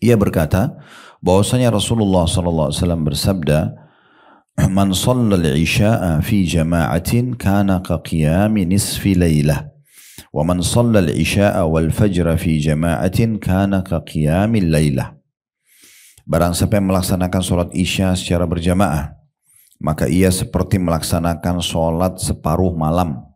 Ia berkata bahwasanya Rasulullah Sallallahu wasallam bersabda, "Man shallal al-isya'a fi jama'atin kana ka qiyami nisfi lailah." Wa man shallal isyaa wal fajra fi jama'atin kana ka qiyami lailah. Barang siapa yang melaksanakan sholat isya secara berjamaah, maka ia seperti melaksanakan sholat separuh malam.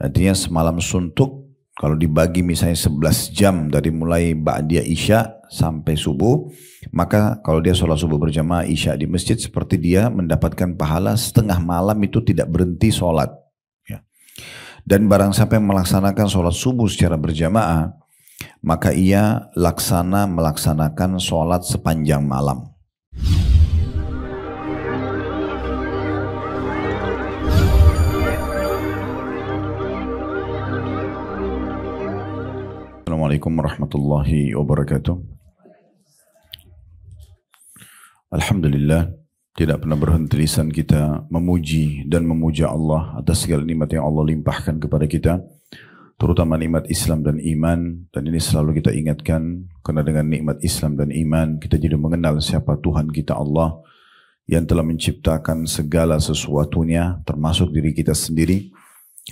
Artinya semalam suntuk, kalau dibagi misalnya 11 jam dari mulai Ba'diyah Isya sampai subuh, maka kalau dia sholat subuh berjamaah Isya di masjid seperti dia mendapatkan pahala setengah malam itu tidak berhenti sholat. Ya. Dan barang siapa yang melaksanakan sholat subuh secara berjamaah, maka ia laksana melaksanakan sholat sepanjang malam. Assalamualaikum warahmatullahi wabarakatuh. Alhamdulillah, tidak pernah berhenti lisan kita memuji dan memuja Allah atas segala nikmat yang Allah limpahkan kepada kita, terutama nikmat Islam dan iman. Dan ini selalu kita ingatkan, karena dengan nikmat Islam dan iman kita jadi mengenal siapa Tuhan kita Allah yang telah menciptakan segala sesuatunya, termasuk diri kita sendiri.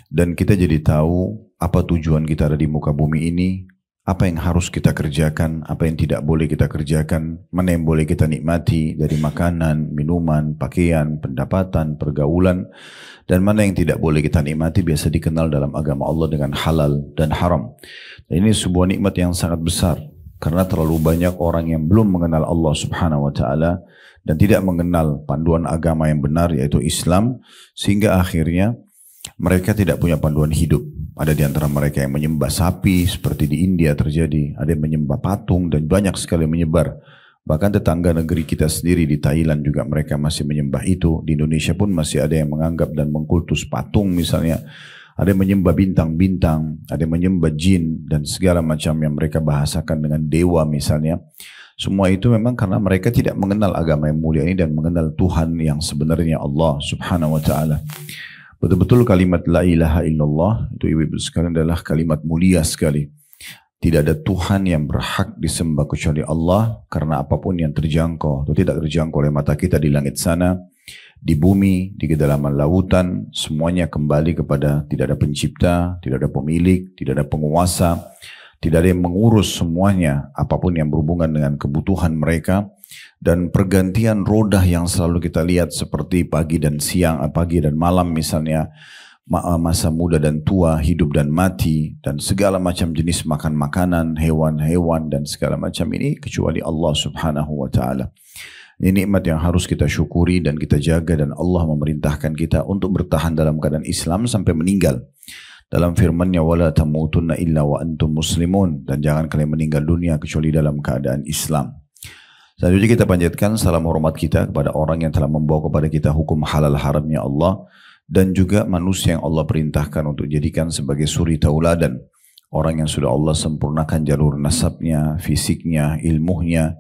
Dan kita jadi tahu apa tujuan kita ada di muka bumi ini, apa yang harus kita kerjakan, apa yang tidak boleh kita kerjakan, mana yang boleh kita nikmati dari makanan, minuman, pakaian, pendapatan, pergaulan, dan mana yang tidak boleh kita nikmati biasa dikenal dalam agama Allah dengan halal dan haram. Dan ini sebuah nikmat yang sangat besar karena terlalu banyak orang yang belum mengenal Allah Subhanahu wa taala dan tidak mengenal panduan agama yang benar yaitu Islam sehingga akhirnya mereka tidak punya panduan hidup ada di antara mereka yang menyembah sapi seperti di India terjadi. Ada yang menyembah patung dan banyak sekali menyebar. Bahkan tetangga negeri kita sendiri di Thailand juga mereka masih menyembah itu. Di Indonesia pun masih ada yang menganggap dan mengkultus patung misalnya. Ada yang menyembah bintang-bintang, ada yang menyembah jin dan segala macam yang mereka bahasakan dengan dewa misalnya. Semua itu memang karena mereka tidak mengenal agama yang mulia ini dan mengenal Tuhan yang sebenarnya Allah subhanahu wa ta'ala. Betul-betul kalimat la ilaha illallah itu ibu-ibu sekalian adalah kalimat mulia sekali. Tidak ada Tuhan yang berhak disembah kecuali Allah karena apapun yang terjangkau atau tidak terjangkau oleh mata kita di langit sana, di bumi, di kedalaman lautan, semuanya kembali kepada tidak ada pencipta, tidak ada pemilik, tidak ada penguasa, tidak ada yang mengurus semuanya apapun yang berhubungan dengan kebutuhan mereka dan pergantian roda yang selalu kita lihat seperti pagi dan siang, eh, pagi dan malam misalnya, eh, masa muda dan tua, hidup dan mati, dan segala macam jenis makan makanan, hewan-hewan dan segala macam ini kecuali Allah Subhanahu wa taala. Ini nikmat yang harus kita syukuri dan kita jaga dan Allah memerintahkan kita untuk bertahan dalam keadaan Islam sampai meninggal. Dalam Firmannya nya wala tamutunna illa wa antum muslimun dan jangan kalian meninggal dunia kecuali dalam keadaan Islam. Selanjutnya kita panjatkan salam hormat kita kepada orang yang telah membawa kepada kita hukum halal haramnya Allah dan juga manusia yang Allah perintahkan untuk jadikan sebagai suri tauladan. Orang yang sudah Allah sempurnakan jalur nasabnya, fisiknya, ilmuhnya.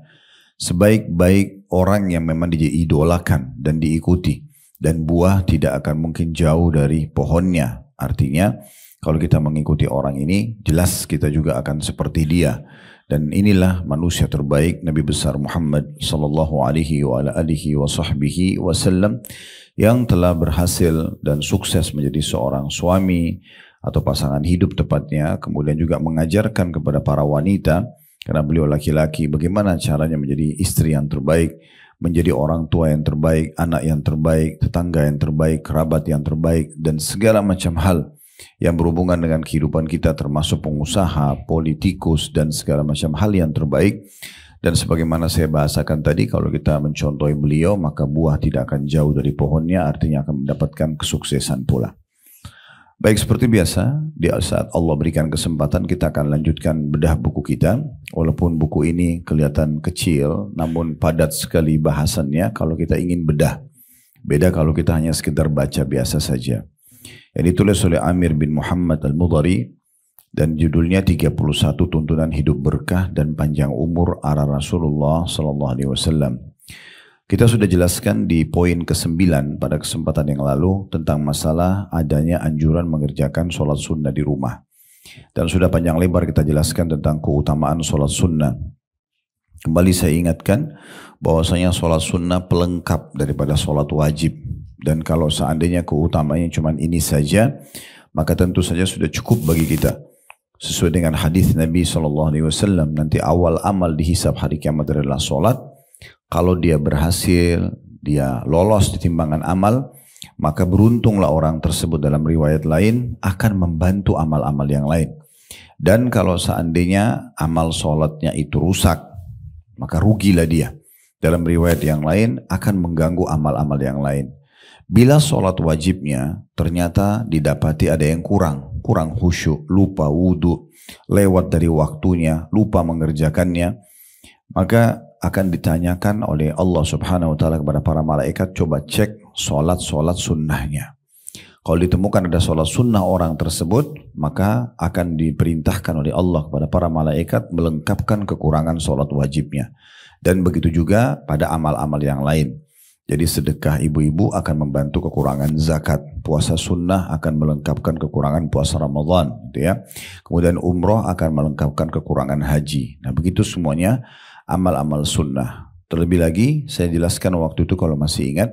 Sebaik-baik orang yang memang diidolakan dan diikuti. Dan buah tidak akan mungkin jauh dari pohonnya. Artinya kalau kita mengikuti orang ini jelas kita juga akan seperti dia. Dan inilah manusia terbaik Nabi besar Muhammad sallallahu alaihi wa ala alihi wa sahbihi wasallam yang telah berhasil dan sukses menjadi seorang suami atau pasangan hidup tepatnya, kemudian juga mengajarkan kepada para wanita karena beliau laki-laki bagaimana caranya menjadi istri yang terbaik menjadi orang tua yang terbaik, anak yang terbaik, tetangga yang terbaik, kerabat yang terbaik, dan segala macam hal yang berhubungan dengan kehidupan kita termasuk pengusaha, politikus dan segala macam hal yang terbaik. Dan sebagaimana saya bahasakan tadi, kalau kita mencontohi beliau, maka buah tidak akan jauh dari pohonnya, artinya akan mendapatkan kesuksesan pula. Baik seperti biasa, di saat Allah berikan kesempatan kita akan lanjutkan bedah buku kita. Walaupun buku ini kelihatan kecil, namun padat sekali bahasannya kalau kita ingin bedah. Beda kalau kita hanya sekedar baca biasa saja yang ditulis oleh Amir bin Muhammad Al-Mudari dan judulnya 31 Tuntunan Hidup Berkah dan Panjang Umur Arah Rasulullah Sallallahu Alaihi Wasallam. Kita sudah jelaskan di poin ke-9 pada kesempatan yang lalu tentang masalah adanya anjuran mengerjakan sholat sunnah di rumah. Dan sudah panjang lebar kita jelaskan tentang keutamaan sholat sunnah. Kembali saya ingatkan bahwasanya sholat sunnah pelengkap daripada sholat wajib. Dan kalau seandainya keutamanya cuma ini saja, maka tentu saja sudah cukup bagi kita. Sesuai dengan hadis Nabi SAW, nanti awal amal dihisap hari kiamat adalah solat. Kalau dia berhasil, dia lolos di timbangan amal, maka beruntunglah orang tersebut dalam riwayat lain akan membantu amal-amal yang lain. Dan kalau seandainya amal sholatnya itu rusak, maka rugilah dia. Dalam riwayat yang lain akan mengganggu amal-amal yang lain. Bila sholat wajibnya ternyata didapati ada yang kurang, kurang khusyuk, lupa wudhu, lewat dari waktunya, lupa mengerjakannya, maka akan ditanyakan oleh Allah subhanahu wa ta'ala kepada para malaikat, coba cek sholat-sholat sunnahnya. Kalau ditemukan ada sholat sunnah orang tersebut, maka akan diperintahkan oleh Allah kepada para malaikat melengkapkan kekurangan sholat wajibnya. Dan begitu juga pada amal-amal yang lain. Jadi sedekah ibu-ibu akan membantu kekurangan zakat. Puasa sunnah akan melengkapkan kekurangan puasa Ramadan. Gitu ya. Kemudian umroh akan melengkapkan kekurangan haji. Nah begitu semuanya amal-amal sunnah. Terlebih lagi saya jelaskan waktu itu kalau masih ingat.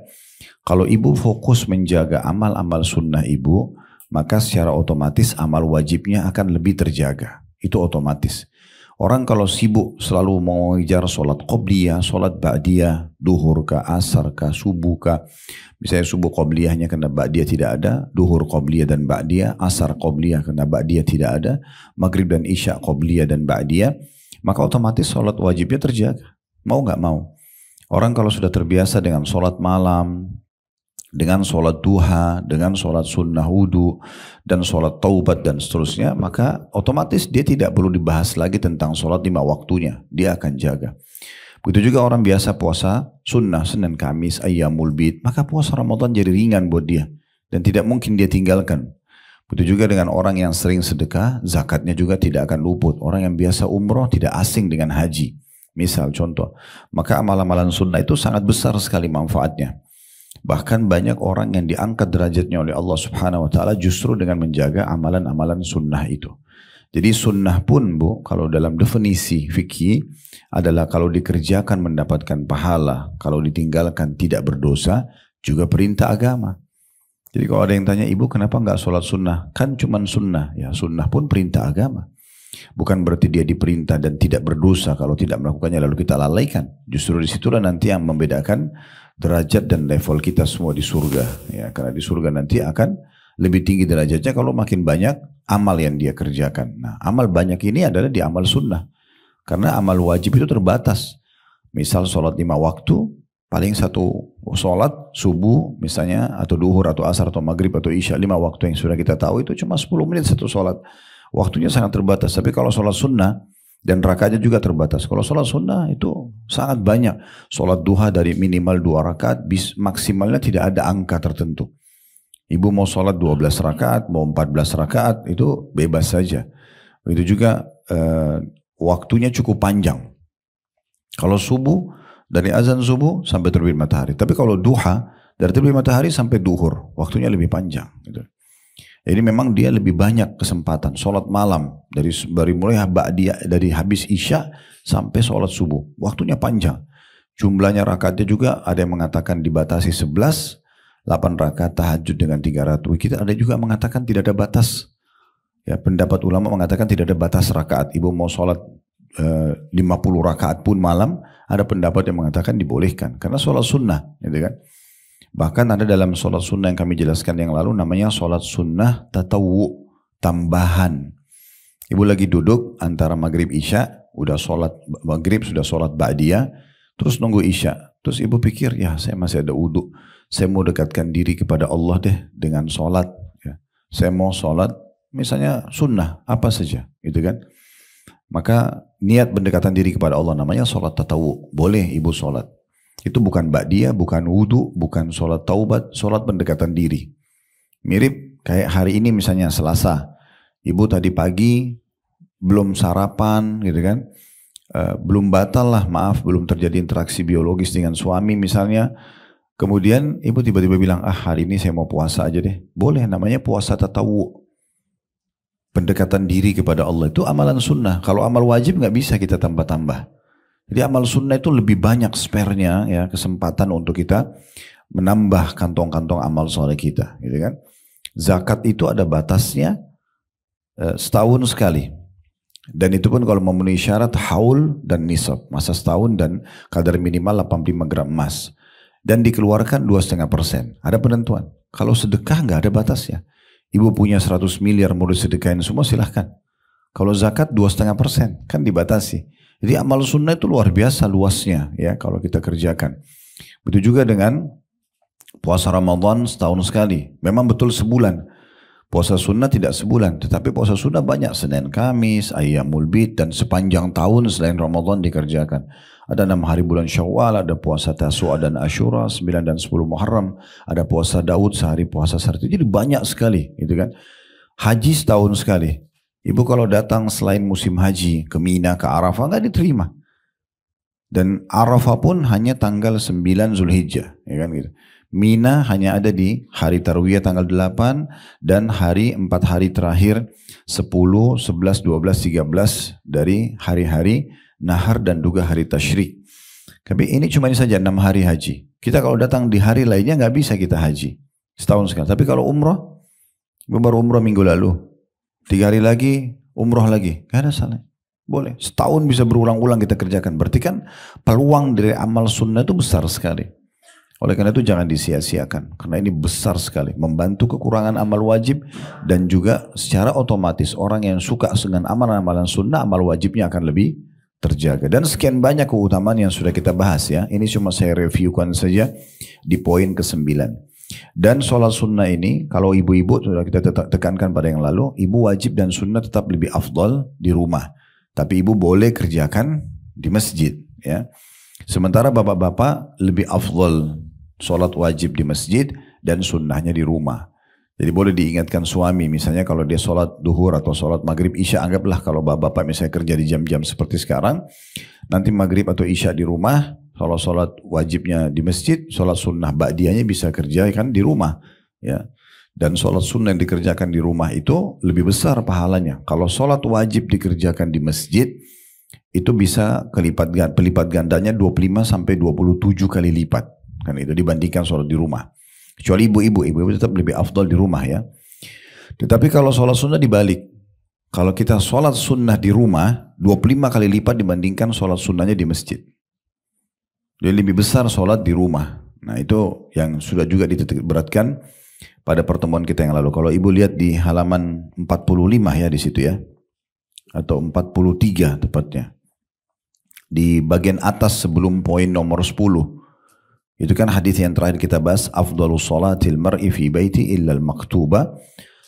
Kalau ibu fokus menjaga amal-amal sunnah ibu. Maka secara otomatis amal wajibnya akan lebih terjaga. Itu otomatis. Orang kalau sibuk selalu mengejar sholat qobliyah, sholat ba'diyah, duhur kah, asar kah, subuh kah. Misalnya subuh qobliyahnya karena ba'diyah tidak ada, duhur qobliyah dan ba'diyah, asar qobliyah karena ba'diyah tidak ada, maghrib dan isya qobliyah dan ba'diyah. Maka otomatis sholat wajibnya terjaga. Mau nggak mau. Orang kalau sudah terbiasa dengan sholat malam, dengan sholat duha, dengan sholat sunnah wudhu, dan sholat taubat dan seterusnya, maka otomatis dia tidak perlu dibahas lagi tentang sholat lima waktunya. Dia akan jaga. Begitu juga orang biasa puasa sunnah, Senin, Kamis, ayamul Bid, maka puasa Ramadan jadi ringan buat dia. Dan tidak mungkin dia tinggalkan. Begitu juga dengan orang yang sering sedekah, zakatnya juga tidak akan luput. Orang yang biasa umroh tidak asing dengan haji. Misal contoh, maka amal-amalan sunnah itu sangat besar sekali manfaatnya. Bahkan banyak orang yang diangkat derajatnya oleh Allah Subhanahu wa taala justru dengan menjaga amalan-amalan sunnah itu. Jadi sunnah pun Bu, kalau dalam definisi fikih adalah kalau dikerjakan mendapatkan pahala, kalau ditinggalkan tidak berdosa, juga perintah agama. Jadi kalau ada yang tanya, ibu kenapa nggak sholat sunnah? Kan cuma sunnah. Ya sunnah pun perintah agama. Bukan berarti dia diperintah dan tidak berdosa kalau tidak melakukannya lalu kita lalaikan. Justru disitulah nanti yang membedakan derajat dan level kita semua di surga. Ya, karena di surga nanti akan lebih tinggi derajatnya kalau makin banyak amal yang dia kerjakan. Nah, amal banyak ini adalah di amal sunnah. Karena amal wajib itu terbatas. Misal sholat lima waktu, paling satu sholat subuh misalnya atau duhur atau asar atau maghrib atau isya lima waktu yang sudah kita tahu itu cuma 10 menit satu sholat Waktunya sangat terbatas. Tapi kalau sholat sunnah dan rakaatnya juga terbatas. Kalau sholat sunnah itu sangat banyak. Sholat duha dari minimal dua rakaat, bis, maksimalnya tidak ada angka tertentu. Ibu mau sholat 12 rakaat, mau 14 rakaat, itu bebas saja. Itu juga eh, waktunya cukup panjang. Kalau subuh, dari azan subuh sampai terbit matahari. Tapi kalau duha, dari terbit matahari sampai duhur, waktunya lebih panjang. Gitu. Jadi memang dia lebih banyak kesempatan sholat malam dari dari mulai dia dari habis isya sampai sholat subuh. Waktunya panjang. Jumlahnya rakaatnya juga ada yang mengatakan dibatasi 11, 8 rakaat tahajud dengan 300. Kita ada juga mengatakan tidak ada batas. Ya, pendapat ulama mengatakan tidak ada batas rakaat. Ibu mau sholat 50 eh, rakaat pun malam ada pendapat yang mengatakan dibolehkan karena sholat sunnah gitu kan Bahkan ada dalam sholat sunnah yang kami jelaskan yang lalu namanya sholat sunnah tatawu tambahan. Ibu lagi duduk antara maghrib isya, udah sholat maghrib, sudah sholat ba'diyah, terus nunggu isya. Terus ibu pikir, ya saya masih ada uduk, saya mau dekatkan diri kepada Allah deh dengan sholat. Ya. Saya mau sholat, misalnya sunnah, apa saja, gitu kan. Maka niat pendekatan diri kepada Allah namanya sholat tatawu. Boleh ibu sholat. Itu bukan badia, bukan wudhu, bukan sholat taubat, sholat pendekatan diri. Mirip kayak hari ini misalnya Selasa. Ibu tadi pagi belum sarapan gitu kan. E, belum batal lah maaf, belum terjadi interaksi biologis dengan suami misalnya. Kemudian ibu tiba-tiba bilang, ah hari ini saya mau puasa aja deh. Boleh namanya puasa tatawu. Pendekatan diri kepada Allah itu amalan sunnah. Kalau amal wajib nggak bisa kita tambah-tambah. Jadi amal sunnah itu lebih banyak spare ya kesempatan untuk kita menambah kantong-kantong amal soleh kita, gitu kan? Zakat itu ada batasnya eh, setahun sekali. Dan itu pun kalau memenuhi syarat haul dan nisab, masa setahun dan kadar minimal 85 gram emas. Dan dikeluarkan dua setengah persen. Ada penentuan. Kalau sedekah nggak ada batasnya. Ibu punya 100 miliar mau sedekahin semua silahkan. Kalau zakat dua setengah persen, kan dibatasi. Jadi amal sunnah itu luar biasa luasnya ya kalau kita kerjakan. Begitu juga dengan puasa Ramadan setahun sekali. Memang betul sebulan. Puasa sunnah tidak sebulan, tetapi puasa sunnah banyak Senin, Kamis, ayam, Bid dan sepanjang tahun selain Ramadan dikerjakan. Ada enam hari bulan Syawal, ada puasa Tasua dan Ashura, 9 dan 10 Muharram, ada puasa Daud sehari puasa sehari. Jadi banyak sekali, gitu kan. Haji setahun sekali. Ibu kalau datang selain musim haji ke Mina, ke Arafah nggak diterima. Dan Arafah pun hanya tanggal 9 Zulhijjah, ya kan gitu. Mina hanya ada di hari Tarwiyah tanggal 8 dan hari 4 hari terakhir 10, 11, 12, 13 dari hari-hari Nahar dan juga hari Tashrik. Tapi ini cuma ini saja 6 hari haji. Kita kalau datang di hari lainnya nggak bisa kita haji. Setahun sekali. Tapi kalau umroh, baru umroh minggu lalu. Tiga hari lagi umroh lagi. Gak ada salah. Boleh. Setahun bisa berulang-ulang kita kerjakan. Berarti kan peluang dari amal sunnah itu besar sekali. Oleh karena itu jangan disia-siakan. Karena ini besar sekali. Membantu kekurangan amal wajib. Dan juga secara otomatis orang yang suka dengan amal amalan sunnah. Amal wajibnya akan lebih terjaga. Dan sekian banyak keutamaan yang sudah kita bahas ya. Ini cuma saya reviewkan saja di poin ke-9. Dan sholat sunnah ini, kalau ibu-ibu sudah kita tekankan pada yang lalu, ibu wajib dan sunnah tetap lebih afdol di rumah. Tapi ibu boleh kerjakan di masjid. ya. Sementara bapak-bapak lebih afdol sholat wajib di masjid dan sunnahnya di rumah. Jadi boleh diingatkan suami misalnya kalau dia sholat duhur atau sholat maghrib isya anggaplah kalau bapak-bapak misalnya kerja di jam-jam seperti sekarang nanti maghrib atau isya di rumah kalau sholat wajibnya di masjid, sholat sunnah ba'dianya bisa kerjakan di rumah. Ya. Dan sholat sunnah yang dikerjakan di rumah itu lebih besar pahalanya. Kalau sholat wajib dikerjakan di masjid, itu bisa kelipat pelipat gandanya 25 sampai 27 kali lipat. Kan itu dibandingkan sholat di rumah. Kecuali ibu-ibu, ibu-ibu tetap lebih afdol di rumah ya. Tetapi kalau sholat sunnah dibalik, kalau kita sholat sunnah di rumah, 25 kali lipat dibandingkan sholat sunnahnya di masjid. Jadi lebih besar sholat di rumah. Nah itu yang sudah juga diberatkan beratkan pada pertemuan kita yang lalu. Kalau ibu lihat di halaman 45 ya di situ ya. Atau 43 tepatnya. Di bagian atas sebelum poin nomor 10. Itu kan hadis yang terakhir kita bahas. Afdalu sholatil mar'i fi baiti illal maktuba.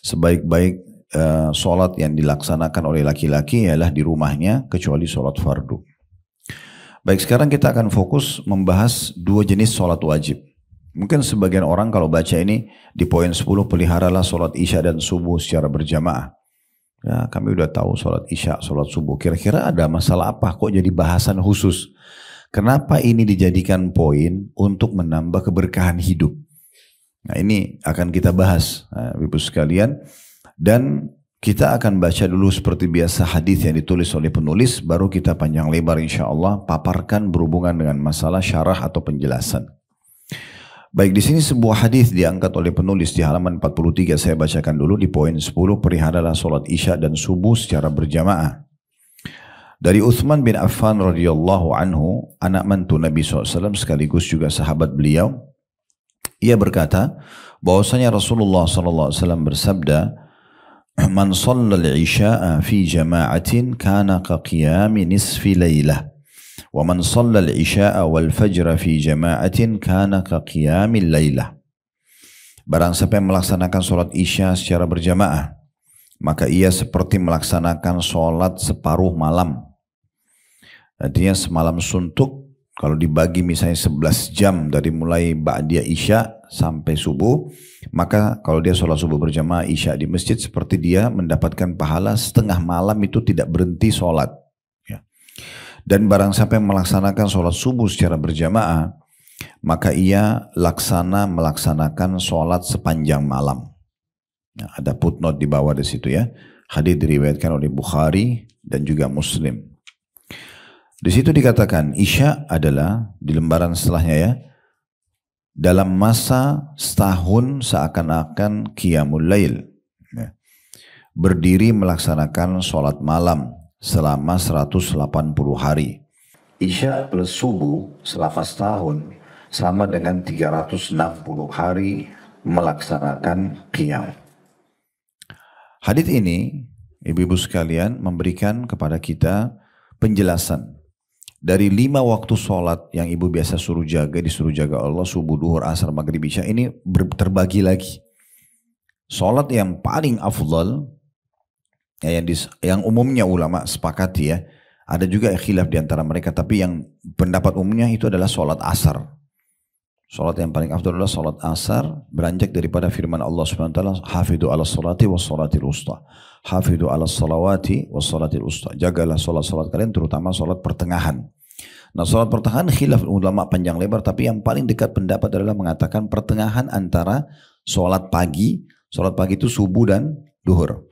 Sebaik-baik uh, sholat yang dilaksanakan oleh laki-laki ialah di rumahnya kecuali sholat fardu. Baik sekarang kita akan fokus membahas dua jenis sholat wajib. Mungkin sebagian orang kalau baca ini di poin 10 peliharalah sholat isya dan subuh secara berjamaah. Ya, kami sudah tahu sholat isya, sholat subuh. Kira-kira ada masalah apa kok jadi bahasan khusus? Kenapa ini dijadikan poin untuk menambah keberkahan hidup? Nah ini akan kita bahas, nah, ibu sekalian. Dan kita akan baca dulu seperti biasa hadis yang ditulis oleh penulis, baru kita panjang lebar insya Allah paparkan berhubungan dengan masalah syarah atau penjelasan. Baik di sini sebuah hadis diangkat oleh penulis di halaman 43 saya bacakan dulu di poin 10 perihalalah solat isya dan subuh secara berjamaah. Dari Uthman bin Affan radhiyallahu anhu anak mantu Nabi SAW sekaligus juga sahabat beliau. Ia berkata bahwasanya Rasulullah SAW bersabda Man shalla al-isya'a fi jama'atin kana ka qiyami nisfi laylah. Wa man shalla al-isya'a wal fajra fi jama'atin kana ka qiyami laylah. Barang siapa yang melaksanakan sholat isya secara berjamaah, maka ia seperti melaksanakan sholat separuh malam. Artinya semalam suntuk, kalau dibagi misalnya 11 jam dari mulai Ba'diyah Isya sampai subuh, maka kalau dia sholat subuh berjamaah Isya di masjid seperti dia mendapatkan pahala setengah malam itu tidak berhenti sholat. Ya. Dan barang siapa yang melaksanakan sholat subuh secara berjamaah, maka ia laksana melaksanakan sholat sepanjang malam. Nah, ada footnote di bawah di situ ya. Hadis diriwayatkan oleh Bukhari dan juga Muslim. Di situ dikatakan Isya adalah di lembaran setelahnya ya. Dalam masa setahun seakan-akan Qiyamul Lail. Ya. Berdiri melaksanakan sholat malam selama 180 hari. Isya plus subuh selama setahun sama dengan 360 hari melaksanakan qiyam. Hadith ini ibu-ibu sekalian memberikan kepada kita penjelasan dari lima waktu sholat yang ibu biasa suruh jaga, disuruh jaga Allah, subuh, duhur, asar, maghrib, isya, ini terbagi lagi. Sholat yang paling afdal, ya, yang, dis, yang umumnya ulama sepakati ya, ada juga khilaf diantara mereka, tapi yang pendapat umumnya itu adalah sholat asar. Sholat yang paling afdal adalah sholat asar, beranjak daripada firman Allah SWT, hafidhu ala sholati wa sholati rusta. Hafidhu ala salawati wa salatil usta. Jagalah salat-salat kalian terutama salat pertengahan. Nah salat pertengahan khilaf ulama panjang lebar tapi yang paling dekat pendapat adalah mengatakan pertengahan antara salat pagi, salat pagi itu subuh dan duhur.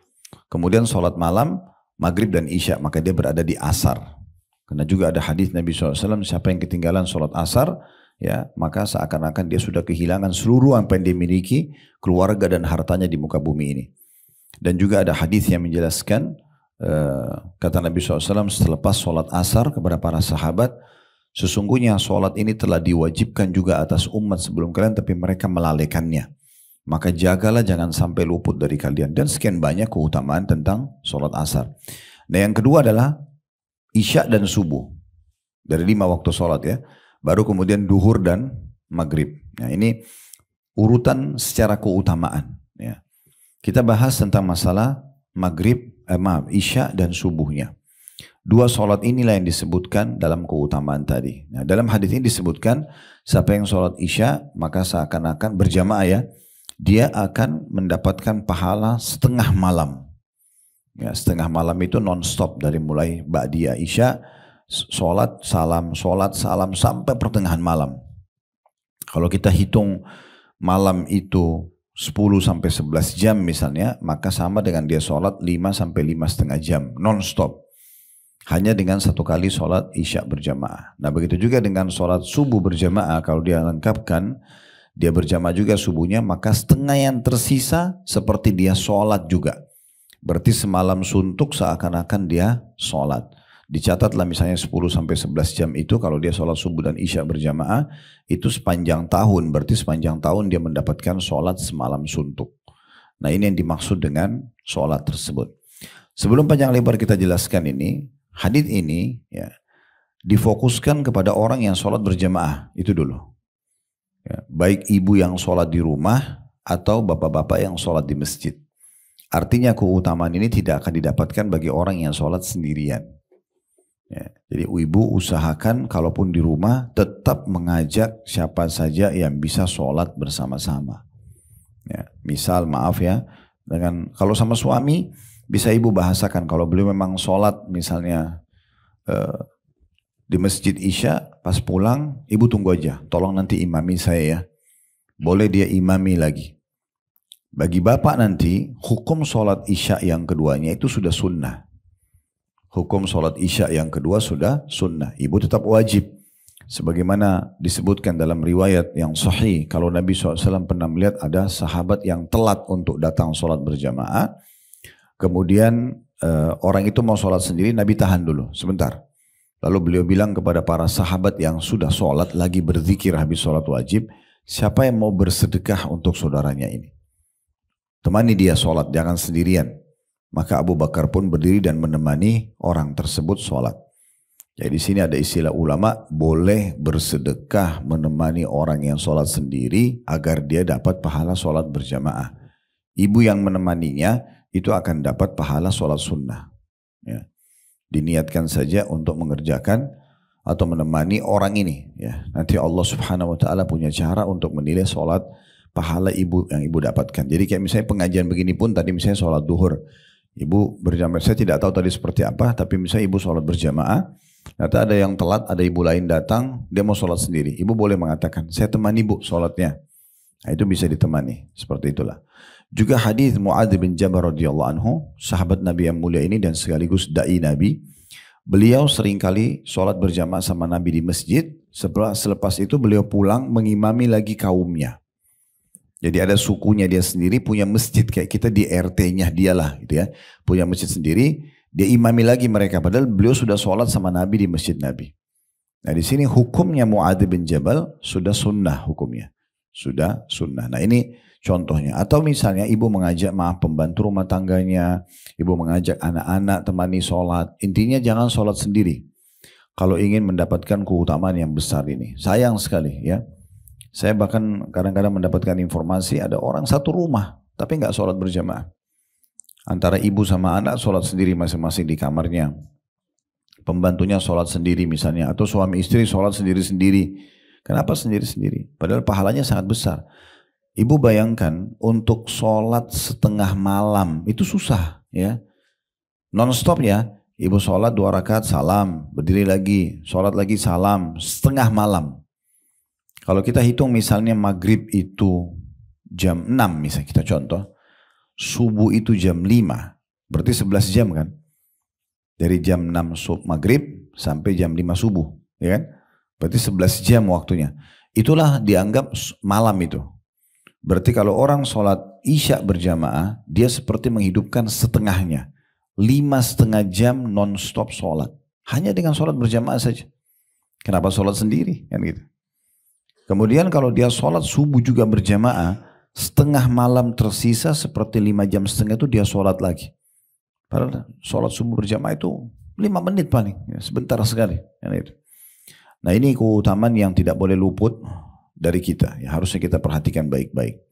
Kemudian salat malam, maghrib dan isya maka dia berada di asar. Karena juga ada hadis Nabi SAW siapa yang ketinggalan salat asar ya maka seakan-akan dia sudah kehilangan seluruh apa yang dia miliki, keluarga dan hartanya di muka bumi ini. Dan juga ada hadis yang menjelaskan eh, kata Nabi SAW setelah sholat asar kepada para sahabat sesungguhnya sholat ini telah diwajibkan juga atas umat sebelum kalian tapi mereka melalaikannya. Maka jagalah jangan sampai luput dari kalian. Dan sekian banyak keutamaan tentang sholat asar. Nah yang kedua adalah isya dan subuh. Dari lima waktu sholat ya. Baru kemudian duhur dan maghrib. Nah ini urutan secara keutamaan. Kita bahas tentang masalah maghrib, eh, maaf, isya dan subuhnya. Dua sholat inilah yang disebutkan dalam keutamaan tadi. Nah, dalam hadis ini disebutkan siapa yang sholat isya maka seakan-akan berjamaah ya, dia akan mendapatkan pahala setengah malam. Ya, setengah malam itu non-stop dari mulai ba'diyah isya, sholat, salam, sholat, salam sampai pertengahan malam. Kalau kita hitung malam itu 10 sampai 11 jam misalnya, maka sama dengan dia sholat 5 sampai 5 setengah jam non-stop. Hanya dengan satu kali sholat isya berjamaah. Nah begitu juga dengan sholat subuh berjamaah, kalau dia lengkapkan, dia berjamaah juga subuhnya, maka setengah yang tersisa seperti dia sholat juga. Berarti semalam suntuk seakan-akan dia sholat. Dicatatlah misalnya 10 sampai 11 jam itu kalau dia sholat subuh dan isya berjamaah itu sepanjang tahun. Berarti sepanjang tahun dia mendapatkan sholat semalam suntuk. Nah ini yang dimaksud dengan sholat tersebut. Sebelum panjang lebar kita jelaskan ini, hadith ini ya difokuskan kepada orang yang sholat berjamaah. Itu dulu. Ya, baik ibu yang sholat di rumah atau bapak-bapak yang sholat di masjid. Artinya keutamaan ini tidak akan didapatkan bagi orang yang sholat sendirian. Ya, jadi ibu usahakan kalaupun di rumah tetap mengajak siapa saja yang bisa sholat bersama-sama. Ya, misal maaf ya, dengan kalau sama suami bisa ibu bahasakan kalau beliau memang sholat misalnya eh, di masjid Isya pas pulang ibu tunggu aja, tolong nanti imami saya ya. Boleh dia imami lagi. Bagi bapak nanti hukum sholat Isya yang keduanya itu sudah sunnah hukum sholat isya yang kedua sudah sunnah. Ibu tetap wajib. Sebagaimana disebutkan dalam riwayat yang sahih, kalau Nabi SAW pernah melihat ada sahabat yang telat untuk datang sholat berjamaah, kemudian uh, orang itu mau sholat sendiri, Nabi tahan dulu sebentar. Lalu beliau bilang kepada para sahabat yang sudah sholat lagi berzikir habis sholat wajib, siapa yang mau bersedekah untuk saudaranya ini? Temani dia sholat, jangan sendirian. Maka Abu Bakar pun berdiri dan menemani orang tersebut sholat. Jadi di sini ada istilah ulama boleh bersedekah menemani orang yang sholat sendiri agar dia dapat pahala sholat berjamaah. Ibu yang menemaninya itu akan dapat pahala sholat sunnah. Ya. Diniatkan saja untuk mengerjakan atau menemani orang ini. Ya. Nanti Allah subhanahu wa ta'ala punya cara untuk menilai sholat pahala ibu yang ibu dapatkan. Jadi kayak misalnya pengajian begini pun tadi misalnya sholat duhur. Ibu berjamaah, saya tidak tahu tadi seperti apa, tapi misalnya ibu sholat berjamaah, ternyata ada yang telat, ada ibu lain datang, dia mau sholat sendiri. Ibu boleh mengatakan, saya temani ibu sholatnya. Nah, itu bisa ditemani, seperti itulah. Juga hadis Muadz bin Jabal radhiyallahu anhu, sahabat Nabi yang mulia ini dan sekaligus dai Nabi, beliau seringkali sholat berjamaah sama Nabi di masjid. Setelah selepas itu beliau pulang mengimami lagi kaumnya. Jadi ada sukunya dia sendiri punya masjid kayak kita di RT-nya dialah gitu ya. Punya masjid sendiri, dia imami lagi mereka padahal beliau sudah sholat sama Nabi di masjid Nabi. Nah di sini hukumnya Muadz bin Jabal sudah sunnah hukumnya. Sudah sunnah. Nah ini contohnya. Atau misalnya ibu mengajak maaf pembantu rumah tangganya, ibu mengajak anak-anak temani sholat. Intinya jangan sholat sendiri. Kalau ingin mendapatkan keutamaan yang besar ini. Sayang sekali ya. Saya bahkan kadang-kadang mendapatkan informasi ada orang satu rumah tapi nggak sholat berjamaah. Antara ibu sama anak sholat sendiri masing-masing di kamarnya. Pembantunya sholat sendiri misalnya atau suami istri sholat sendiri-sendiri. Kenapa sendiri-sendiri? Padahal pahalanya sangat besar. Ibu bayangkan untuk sholat setengah malam itu susah ya. Non stop ya. Ibu sholat dua rakaat salam, berdiri lagi, sholat lagi salam, setengah malam. Kalau kita hitung misalnya maghrib itu jam 6 misalnya kita contoh. Subuh itu jam 5. Berarti 11 jam kan. Dari jam 6 maghrib sampai jam 5 subuh. Ya kan? Berarti 11 jam waktunya. Itulah dianggap malam itu. Berarti kalau orang sholat isya berjamaah, dia seperti menghidupkan setengahnya. Lima setengah jam non-stop sholat. Hanya dengan sholat berjamaah saja. Kenapa sholat sendiri? Kan gitu. Kemudian kalau dia sholat subuh juga berjamaah, setengah malam tersisa seperti lima jam setengah itu dia sholat lagi. Padahal sholat subuh berjamaah itu lima menit paling, ya, sebentar sekali. Kan nah ini keutamaan yang tidak boleh luput dari kita, ya, harusnya kita perhatikan baik-baik.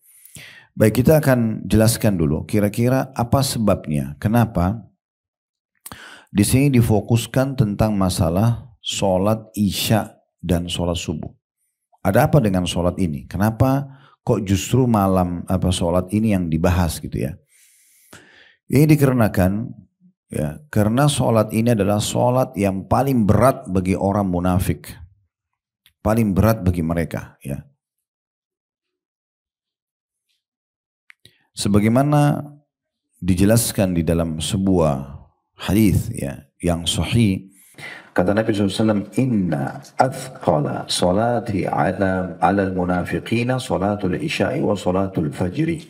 Baik kita akan jelaskan dulu kira-kira apa sebabnya, kenapa di sini difokuskan tentang masalah sholat isya dan sholat subuh. Ada apa dengan sholat ini? Kenapa kok justru malam apa sholat ini yang dibahas gitu ya? Ini dikarenakan ya karena sholat ini adalah sholat yang paling berat bagi orang munafik, paling berat bagi mereka ya. Sebagaimana dijelaskan di dalam sebuah hadis ya yang sahih Kata Nabi SAW, Inna athqala salati ala, ala al-munafiqina salatul isya'i wa salatul fajri.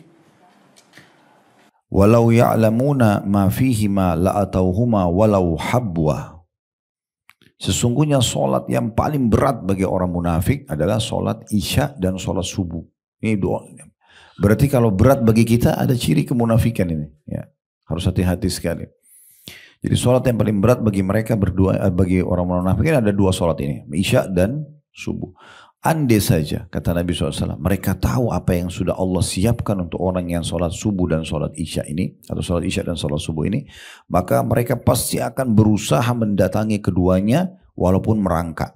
Walau ya'lamuna ma fihima la'atauhuma walau habwa. Sesungguhnya solat yang paling berat bagi orang munafik adalah solat isya dan solat subuh. Ini doa. Berarti kalau berat bagi kita ada ciri kemunafikan ini. Ya. Harus hati-hati sekali. Jadi sholat yang paling berat bagi mereka berdua, eh, bagi orang-orang munafikin ada dua sholat ini, isya dan subuh. Andai saja, kata Nabi SAW, mereka tahu apa yang sudah Allah siapkan untuk orang yang sholat subuh dan sholat isya ini, atau sholat isya dan sholat subuh ini, maka mereka pasti akan berusaha mendatangi keduanya walaupun merangkak.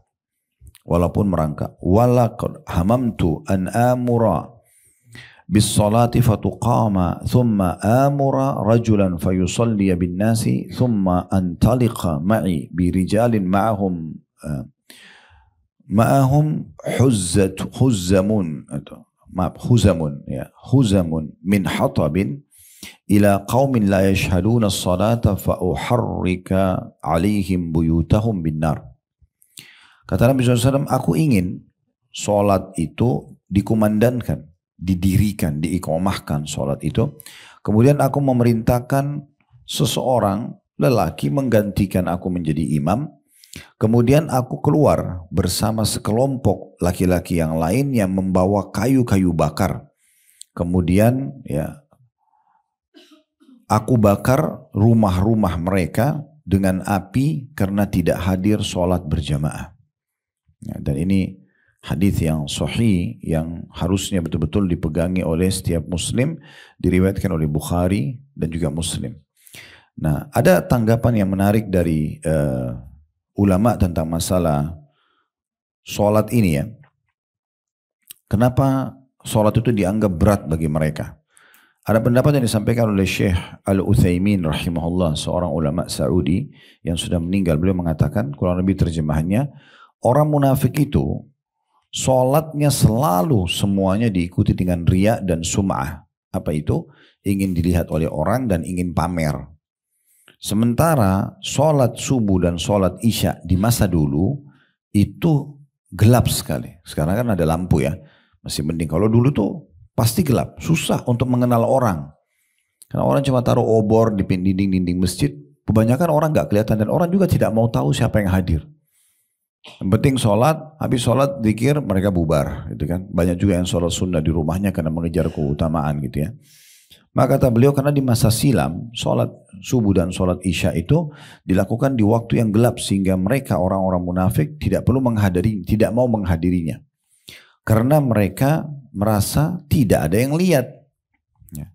Walaupun merangkak. Walakad hamamtu an amura بالصلاة فتقام ثم آمر رجلا فيصلي بالناس ثم أنطلق معي برجال معهم معهم حزة خزمون خزم خزم من حطب إلى قوم لا يشهدون الصلاة فأحرك عليهم بيوتهم بالنار kata Nabi SAW aku ingin sholat itu dikumandankan didirikan, diikomahkan sholat itu. Kemudian aku memerintahkan seseorang lelaki menggantikan aku menjadi imam. Kemudian aku keluar bersama sekelompok laki-laki yang lain yang membawa kayu-kayu bakar. Kemudian ya aku bakar rumah-rumah mereka dengan api karena tidak hadir sholat berjamaah. Ya, dan ini hadis yang sahih yang harusnya betul-betul dipegangi oleh setiap muslim diriwayatkan oleh Bukhari dan juga Muslim. Nah, ada tanggapan yang menarik dari uh, ulama tentang masalah sholat ini ya. Kenapa sholat itu dianggap berat bagi mereka? Ada pendapat yang disampaikan oleh Syekh al Utsaimin rahimahullah, seorang ulama Saudi yang sudah meninggal. Beliau mengatakan, kurang lebih terjemahannya, orang munafik itu Sholatnya selalu semuanya diikuti dengan ria dan sum'ah. Apa itu? Ingin dilihat oleh orang dan ingin pamer. Sementara sholat subuh dan sholat isya di masa dulu itu gelap sekali. Sekarang kan ada lampu ya. Masih mending kalau dulu tuh pasti gelap. Susah untuk mengenal orang. Karena orang cuma taruh obor di dinding-dinding masjid. Kebanyakan orang gak kelihatan dan orang juga tidak mau tahu siapa yang hadir. Yang penting sholat, habis sholat dikir mereka bubar gitu kan. Banyak juga yang sholat sunnah di rumahnya karena mengejar keutamaan gitu ya. Maka kata beliau karena di masa silam sholat subuh dan sholat isya itu dilakukan di waktu yang gelap sehingga mereka orang-orang munafik tidak perlu menghadiri, tidak mau menghadirinya. Karena mereka merasa tidak ada yang lihat. Ya.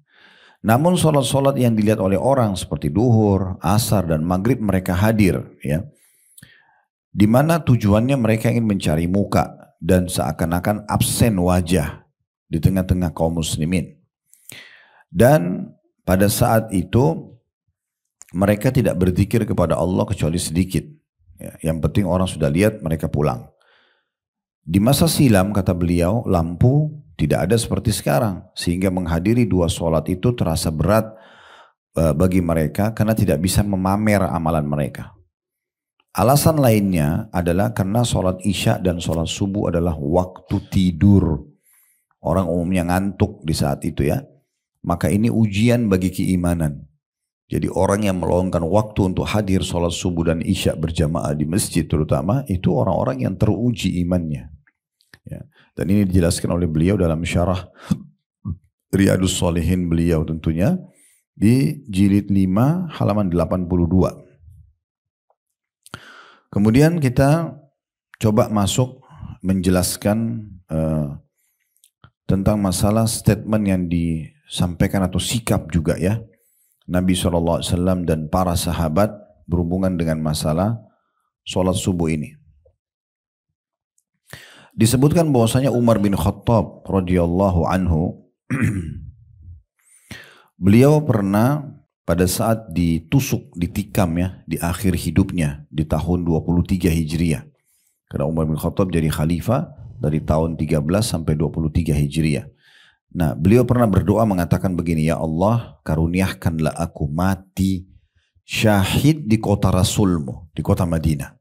Namun sholat-sholat yang dilihat oleh orang seperti duhur, asar, dan maghrib mereka hadir. Ya di mana tujuannya mereka ingin mencari muka dan seakan-akan absen wajah di tengah-tengah kaum muslimin. Dan pada saat itu mereka tidak berzikir kepada Allah kecuali sedikit. Ya, yang penting orang sudah lihat mereka pulang. Di masa silam kata beliau lampu tidak ada seperti sekarang sehingga menghadiri dua sholat itu terasa berat eh, bagi mereka karena tidak bisa memamer amalan mereka. Alasan lainnya adalah karena sholat isya dan sholat subuh adalah waktu tidur. Orang umumnya ngantuk di saat itu ya. Maka ini ujian bagi keimanan. Jadi orang yang meluangkan waktu untuk hadir sholat subuh dan isya berjamaah di masjid terutama itu orang-orang yang teruji imannya. Ya. Dan ini dijelaskan oleh beliau dalam syarah Riyadus Salihin beliau tentunya di jilid 5 halaman 82. Kemudian kita coba masuk menjelaskan uh, tentang masalah statement yang disampaikan atau sikap juga ya Nabi SAW dan para sahabat berhubungan dengan masalah sholat subuh ini. Disebutkan bahwasanya Umar bin Khattab radhiyallahu anhu beliau pernah pada saat ditusuk, ditikam ya di akhir hidupnya di tahun 23 Hijriah. Karena Umar bin Khattab jadi khalifah dari tahun 13 sampai 23 Hijriah. Nah, beliau pernah berdoa mengatakan begini, "Ya Allah, karuniahkanlah aku mati syahid di kota Rasulmu, di kota Madinah."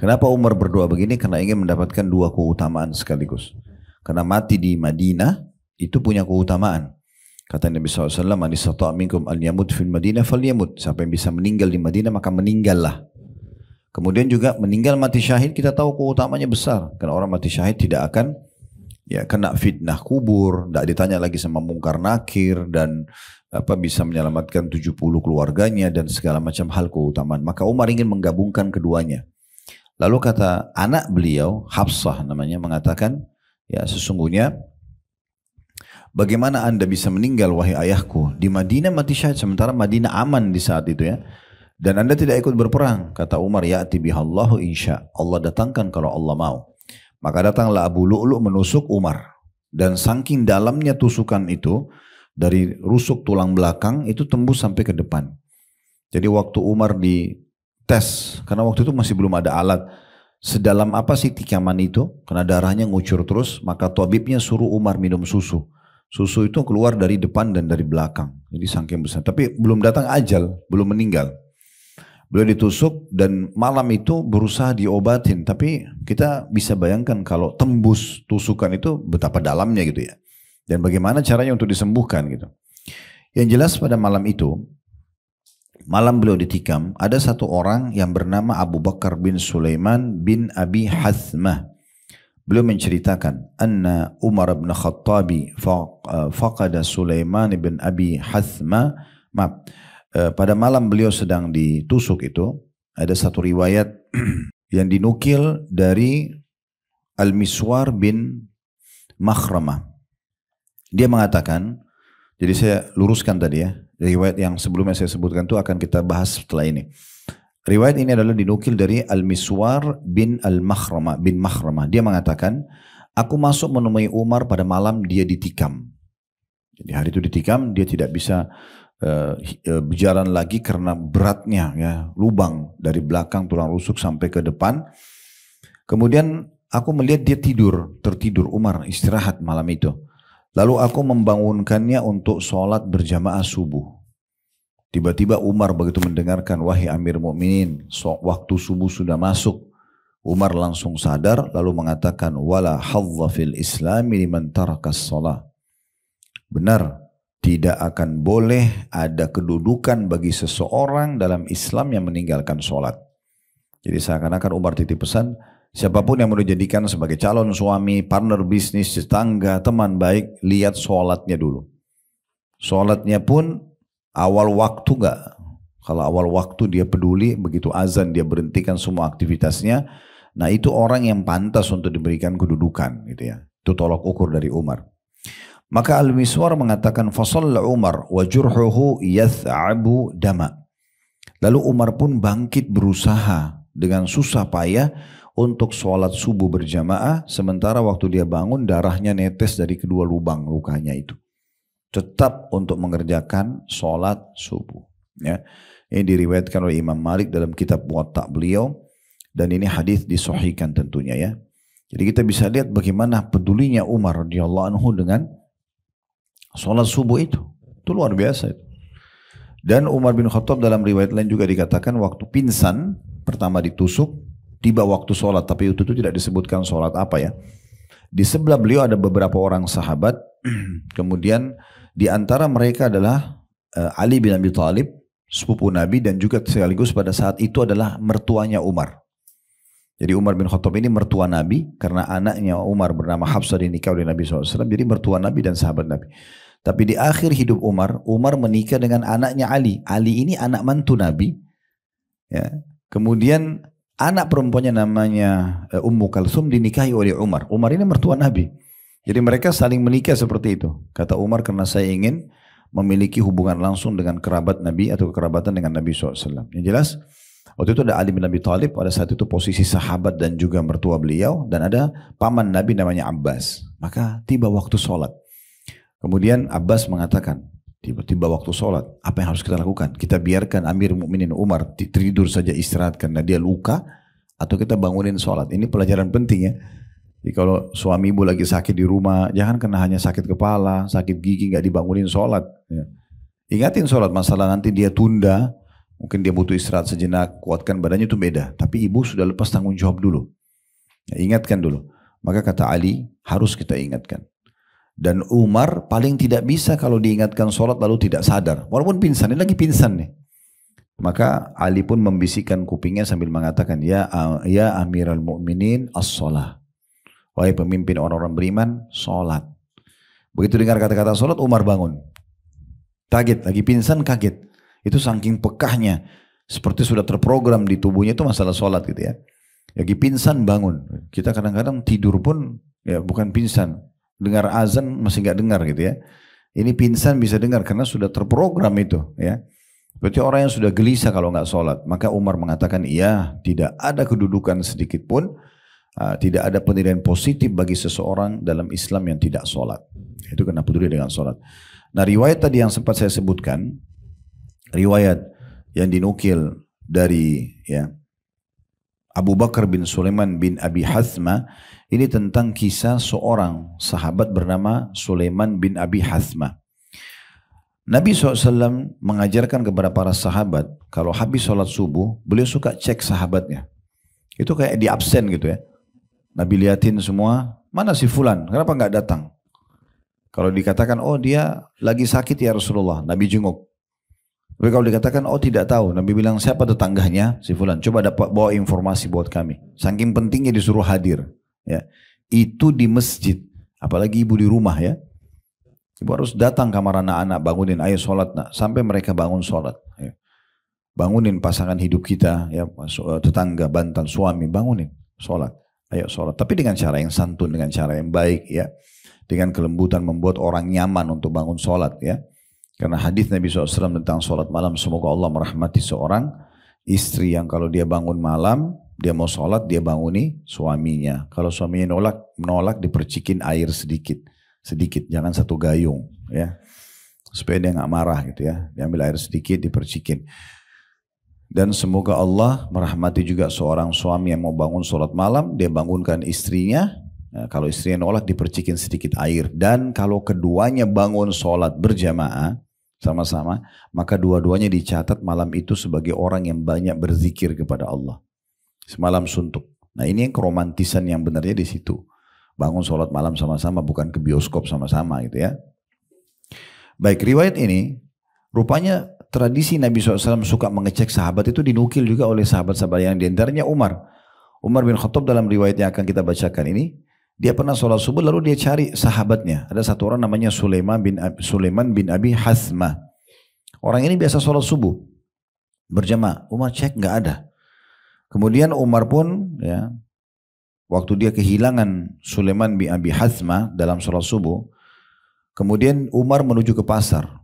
Kenapa Umar berdoa begini? Karena ingin mendapatkan dua keutamaan sekaligus. Karena mati di Madinah itu punya keutamaan. Kata Nabi SAW, Man istata' minkum al yamud fil Madinah fal yamud. Siapa yang bisa meninggal di Madinah maka meninggallah. Kemudian juga meninggal mati syahid kita tahu keutamanya besar. Karena orang mati syahid tidak akan ya kena fitnah kubur, tidak ditanya lagi sama mungkar nakir dan apa bisa menyelamatkan 70 keluarganya dan segala macam hal keutamaan. Maka Umar ingin menggabungkan keduanya. Lalu kata anak beliau, Hafsah namanya mengatakan, ya sesungguhnya Bagaimana anda bisa meninggal wahai ayahku? Di Madinah mati syahid sementara Madinah aman di saat itu ya. Dan anda tidak ikut berperang. Kata Umar, ya tibi Allah insya. Allah datangkan kalau Allah mau. Maka datanglah Abu Lu'lu menusuk Umar. Dan saking dalamnya tusukan itu, dari rusuk tulang belakang itu tembus sampai ke depan. Jadi waktu Umar di tes karena waktu itu masih belum ada alat, sedalam apa sih tikaman itu? Karena darahnya ngucur terus, maka tabibnya suruh Umar minum susu. Susu itu keluar dari depan dan dari belakang. Jadi sangking besar. Tapi belum datang ajal, belum meninggal. Beliau ditusuk dan malam itu berusaha diobatin. Tapi kita bisa bayangkan kalau tembus tusukan itu betapa dalamnya gitu ya. Dan bagaimana caranya untuk disembuhkan gitu. Yang jelas pada malam itu, malam beliau ditikam, ada satu orang yang bernama Abu Bakar bin Sulaiman bin Abi Hathmah. Beliau menceritakan anna Umar bin Khattabi eh, faqada Sulaiman bin Abi Hathma maaf eh, pada malam beliau sedang ditusuk itu ada satu riwayat yang dinukil dari Al-Miswar bin Makhramah dia mengatakan jadi saya luruskan tadi ya riwayat yang sebelumnya saya sebutkan itu akan kita bahas setelah ini Riwayat ini adalah dinukil dari Al-Miswar bin Al-Makhrama bin Makhrama. Dia mengatakan, aku masuk menemui Umar pada malam dia ditikam. Jadi hari itu ditikam, dia tidak bisa uh, uh, berjalan lagi karena beratnya ya, lubang dari belakang tulang rusuk sampai ke depan. Kemudian aku melihat dia tidur, tertidur Umar istirahat malam itu. Lalu aku membangunkannya untuk sholat berjamaah subuh. Tiba-tiba Umar begitu mendengarkan wahai Amir Mukminin, waktu subuh sudah masuk. Umar langsung sadar lalu mengatakan wala hadza fil Islam liman taraka shalah. Benar, tidak akan boleh ada kedudukan bagi seseorang dalam Islam yang meninggalkan sholat. Jadi seakan-akan Umar titip pesan, siapapun yang mau dijadikan sebagai calon suami, partner bisnis, tetangga, teman baik, lihat sholatnya dulu. Sholatnya pun awal waktu nggak? Kalau awal waktu dia peduli, begitu azan dia berhentikan semua aktivitasnya. Nah itu orang yang pantas untuk diberikan kedudukan gitu ya. Itu tolak ukur dari Umar. Maka Al-Miswar mengatakan fasalla Umar wa jurhuhu yath'abu dama. Lalu Umar pun bangkit berusaha dengan susah payah untuk sholat subuh berjamaah sementara waktu dia bangun darahnya netes dari kedua lubang lukanya itu tetap untuk mengerjakan sholat subuh. Ya. Ini diriwayatkan oleh Imam Malik dalam kitab Muatta beliau dan ini hadis disohikan tentunya ya. Jadi kita bisa lihat bagaimana pedulinya Umar radhiyallahu anhu dengan sholat subuh itu. Itu luar biasa itu. Dan Umar bin Khattab dalam riwayat lain juga dikatakan waktu pingsan pertama ditusuk tiba waktu sholat tapi itu, itu tidak disebutkan sholat apa ya. Di sebelah beliau ada beberapa orang sahabat kemudian di antara mereka adalah uh, Ali bin Abi Thalib, sepupu Nabi dan juga sekaligus pada saat itu adalah mertuanya Umar. Jadi Umar bin Khattab ini mertua Nabi karena anaknya Umar bernama Hafsah dinikah oleh Nabi SAW. Jadi mertua Nabi dan sahabat Nabi. Tapi di akhir hidup Umar, Umar menikah dengan anaknya Ali. Ali ini anak mantu Nabi. Ya. Kemudian anak perempuannya namanya eh, Ummu Kalsum dinikahi oleh Umar. Umar ini mertua Nabi. Jadi mereka saling menikah seperti itu. Kata Umar karena saya ingin memiliki hubungan langsung dengan kerabat Nabi atau kekerabatan dengan Nabi SAW. Yang jelas waktu itu ada Ali bin Abi Thalib pada saat itu posisi sahabat dan juga mertua beliau dan ada paman Nabi namanya Abbas. Maka tiba waktu sholat. Kemudian Abbas mengatakan, tiba-tiba waktu sholat, apa yang harus kita lakukan? Kita biarkan Amir Mukminin Umar tidur saja istirahat karena dia luka, atau kita bangunin sholat. Ini pelajaran penting ya. Jadi kalau suami ibu lagi sakit di rumah, jangan kena hanya sakit kepala, sakit gigi, nggak dibangunin sholat. Ya. Ingatin sholat, masalah nanti dia tunda, mungkin dia butuh istirahat sejenak, kuatkan badannya itu beda. Tapi ibu sudah lepas tanggung jawab dulu. Ya, ingatkan dulu. Maka kata Ali, harus kita ingatkan. Dan Umar paling tidak bisa kalau diingatkan sholat lalu tidak sadar. Walaupun pingsan, ini lagi pingsan nih. Maka Ali pun membisikkan kupingnya sambil mengatakan, Ya, ya Amirul Mu'minin, as-salah. Wahai pemimpin orang-orang beriman, sholat. Begitu dengar kata-kata sholat, Umar bangun. Kaget, lagi pingsan kaget. Itu saking pekahnya. Seperti sudah terprogram di tubuhnya itu masalah sholat gitu ya. Lagi pingsan bangun. Kita kadang-kadang tidur pun ya bukan pingsan. Dengar azan masih nggak dengar gitu ya. Ini pingsan bisa dengar karena sudah terprogram itu ya. Berarti orang yang sudah gelisah kalau nggak sholat. Maka Umar mengatakan, iya tidak ada kedudukan sedikit pun Ah, tidak ada penilaian positif bagi seseorang dalam Islam yang tidak sholat. Itu karena peduli dengan sholat. Nah riwayat tadi yang sempat saya sebutkan, riwayat yang dinukil dari ya Abu Bakar bin Sulaiman bin Abi Hazma ini tentang kisah seorang sahabat bernama Sulaiman bin Abi Hazma. Nabi SAW mengajarkan kepada para sahabat kalau habis sholat subuh beliau suka cek sahabatnya. Itu kayak di absen gitu ya. Nabi liatin semua, mana si fulan? Kenapa nggak datang? Kalau dikatakan, oh dia lagi sakit ya Rasulullah, Nabi jenguk. Tapi kalau dikatakan, oh tidak tahu, Nabi bilang siapa tetangganya si fulan. Coba dapat bawa informasi buat kami. Saking pentingnya disuruh hadir. Ya. Itu di masjid, apalagi ibu di rumah ya. Ibu harus datang kamar anak-anak, bangunin, ayo sholat nak. Sampai mereka bangun sholat. Ya. Bangunin pasangan hidup kita, ya eh, tetangga, bantan, suami, bangunin sholat. Ayo sholat. Tapi dengan cara yang santun, dengan cara yang baik ya. Dengan kelembutan membuat orang nyaman untuk bangun sholat ya. Karena hadis Nabi SAW tentang sholat malam, semoga Allah merahmati seorang istri yang kalau dia bangun malam, dia mau sholat, dia banguni suaminya. Kalau suaminya nolak, menolak dipercikin air sedikit. Sedikit, jangan satu gayung ya. Supaya dia nggak marah gitu ya. Diambil air sedikit, dipercikin. Dan semoga Allah merahmati juga seorang suami yang mau bangun sholat malam, dia bangunkan istrinya. Nah, kalau istrinya nolak dipercikin sedikit air. Dan kalau keduanya bangun sholat berjamaah sama-sama, maka dua-duanya dicatat malam itu sebagai orang yang banyak berzikir kepada Allah. Semalam suntuk. Nah ini yang keromantisan yang benarnya di situ. Bangun sholat malam sama-sama bukan ke bioskop sama-sama gitu ya. Baik riwayat ini rupanya tradisi Nabi SAW suka mengecek sahabat itu dinukil juga oleh sahabat-sahabat yang diantaranya Umar. Umar bin Khattab dalam riwayat yang akan kita bacakan ini, dia pernah sholat subuh lalu dia cari sahabatnya. Ada satu orang namanya Sulaiman bin, Abi, Sulaiman bin Abi Hasma. Orang ini biasa sholat subuh berjamaah. Umar cek nggak ada. Kemudian Umar pun ya waktu dia kehilangan Sulaiman bin Abi Hasma dalam sholat subuh, kemudian Umar menuju ke pasar.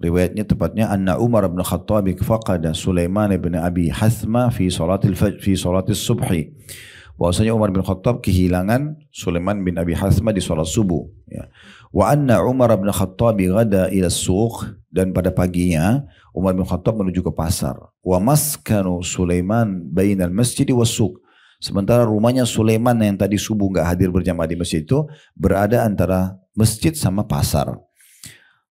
Riwayatnya tepatnya anna Umar bin Khattab faqada Sulaiman bin Abi Hasma fi salatil fi salatis subhi. Bahwasanya Umar bin Khattab kehilangan Sulaiman bin Abi Hasma di salat subuh ya. Wa anna Umar bin Khattab ghada ila suq dan pada paginya Umar bin Khattab menuju ke pasar. Wa maskanu Sulaiman bainal masjid was suq. Sementara rumahnya Sulaiman yang tadi subuh nggak hadir berjamaah di masjid itu berada antara masjid sama pasar.